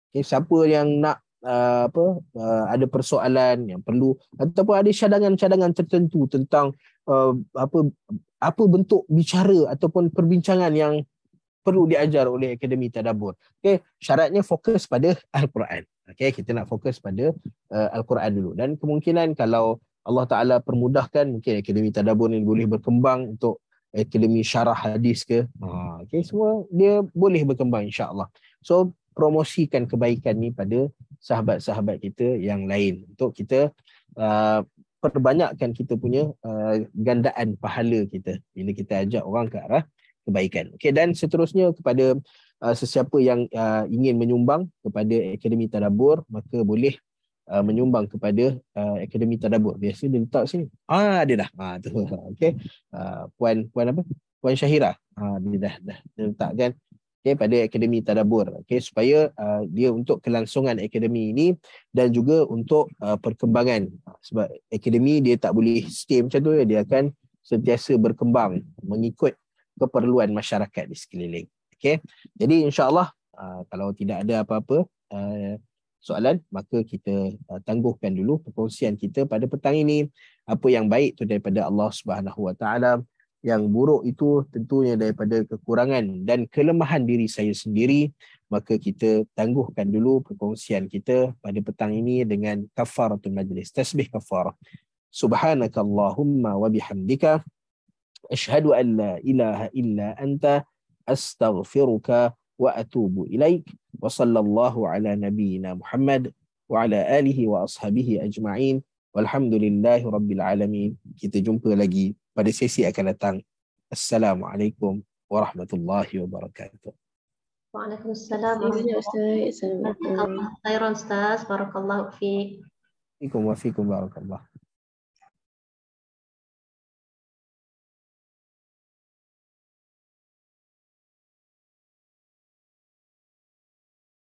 Okay, siapa yang nak uh, apa uh, ada persoalan yang perlu ataupun ada cadangan-cadangan tertentu tentang uh, apa apa bentuk bicara ataupun perbincangan yang perlu diajar oleh Akademi Tadabur. Okay, syaratnya fokus pada Al-Quran. Okay, kita nak fokus pada uh, Al-Quran dulu. Dan kemungkinan kalau Allah Ta'ala permudahkan, mungkin Akademi Tadabur ini boleh berkembang untuk akademi syarah hadis ke. Ha, okay, semua dia boleh berkembang insyaAllah. So, promosikan kebaikan ni pada sahabat-sahabat kita yang lain. Untuk kita uh, perbanyakkan kita punya uh, gandaan pahala kita bila kita ajak orang ke arah kebaikan. Okay, dan seterusnya kepada uh, sesiapa yang uh, ingin menyumbang kepada Akademi Tadabur, maka boleh uh, menyumbang kepada uh, akademi tadabbur biasa dia letak sini ah ada dah ah tu okey uh, ah, puan puan apa puan Syahira ah dia dah dah dia letakkan okey pada akademi tadabbur okey supaya uh, dia untuk kelangsungan akademi ini dan juga untuk uh, perkembangan sebab akademi dia tak boleh stay macam tu dia akan sentiasa berkembang mengikut keperluan masyarakat di sekeliling okey jadi insyaallah uh, kalau tidak ada apa-apa uh, soalan maka kita uh, tangguhkan dulu perkongsian kita pada petang ini apa yang baik tu daripada Allah Subhanahu Wa Taala yang buruk itu tentunya daripada kekurangan dan kelemahan diri saya sendiri maka kita tangguhkan dulu perkongsian kita pada petang ini dengan kafaratul majlis tasbih kafarah subhanakallahumma wa bihamdika ashhadu an ilaha illa anta astaghfiruka وأتوب إليك وصلى الله على نبينا محمد وعلى آله وأصحابه أجمعين والحمد لله رب العالمين كي jumpa lagi pada sesi السلام عليكم ورحمة الله وبركاته وعليكم السلام ورحمة الله خيرا أستاذ بارك الله فيك فيكم وفيكم بارك الله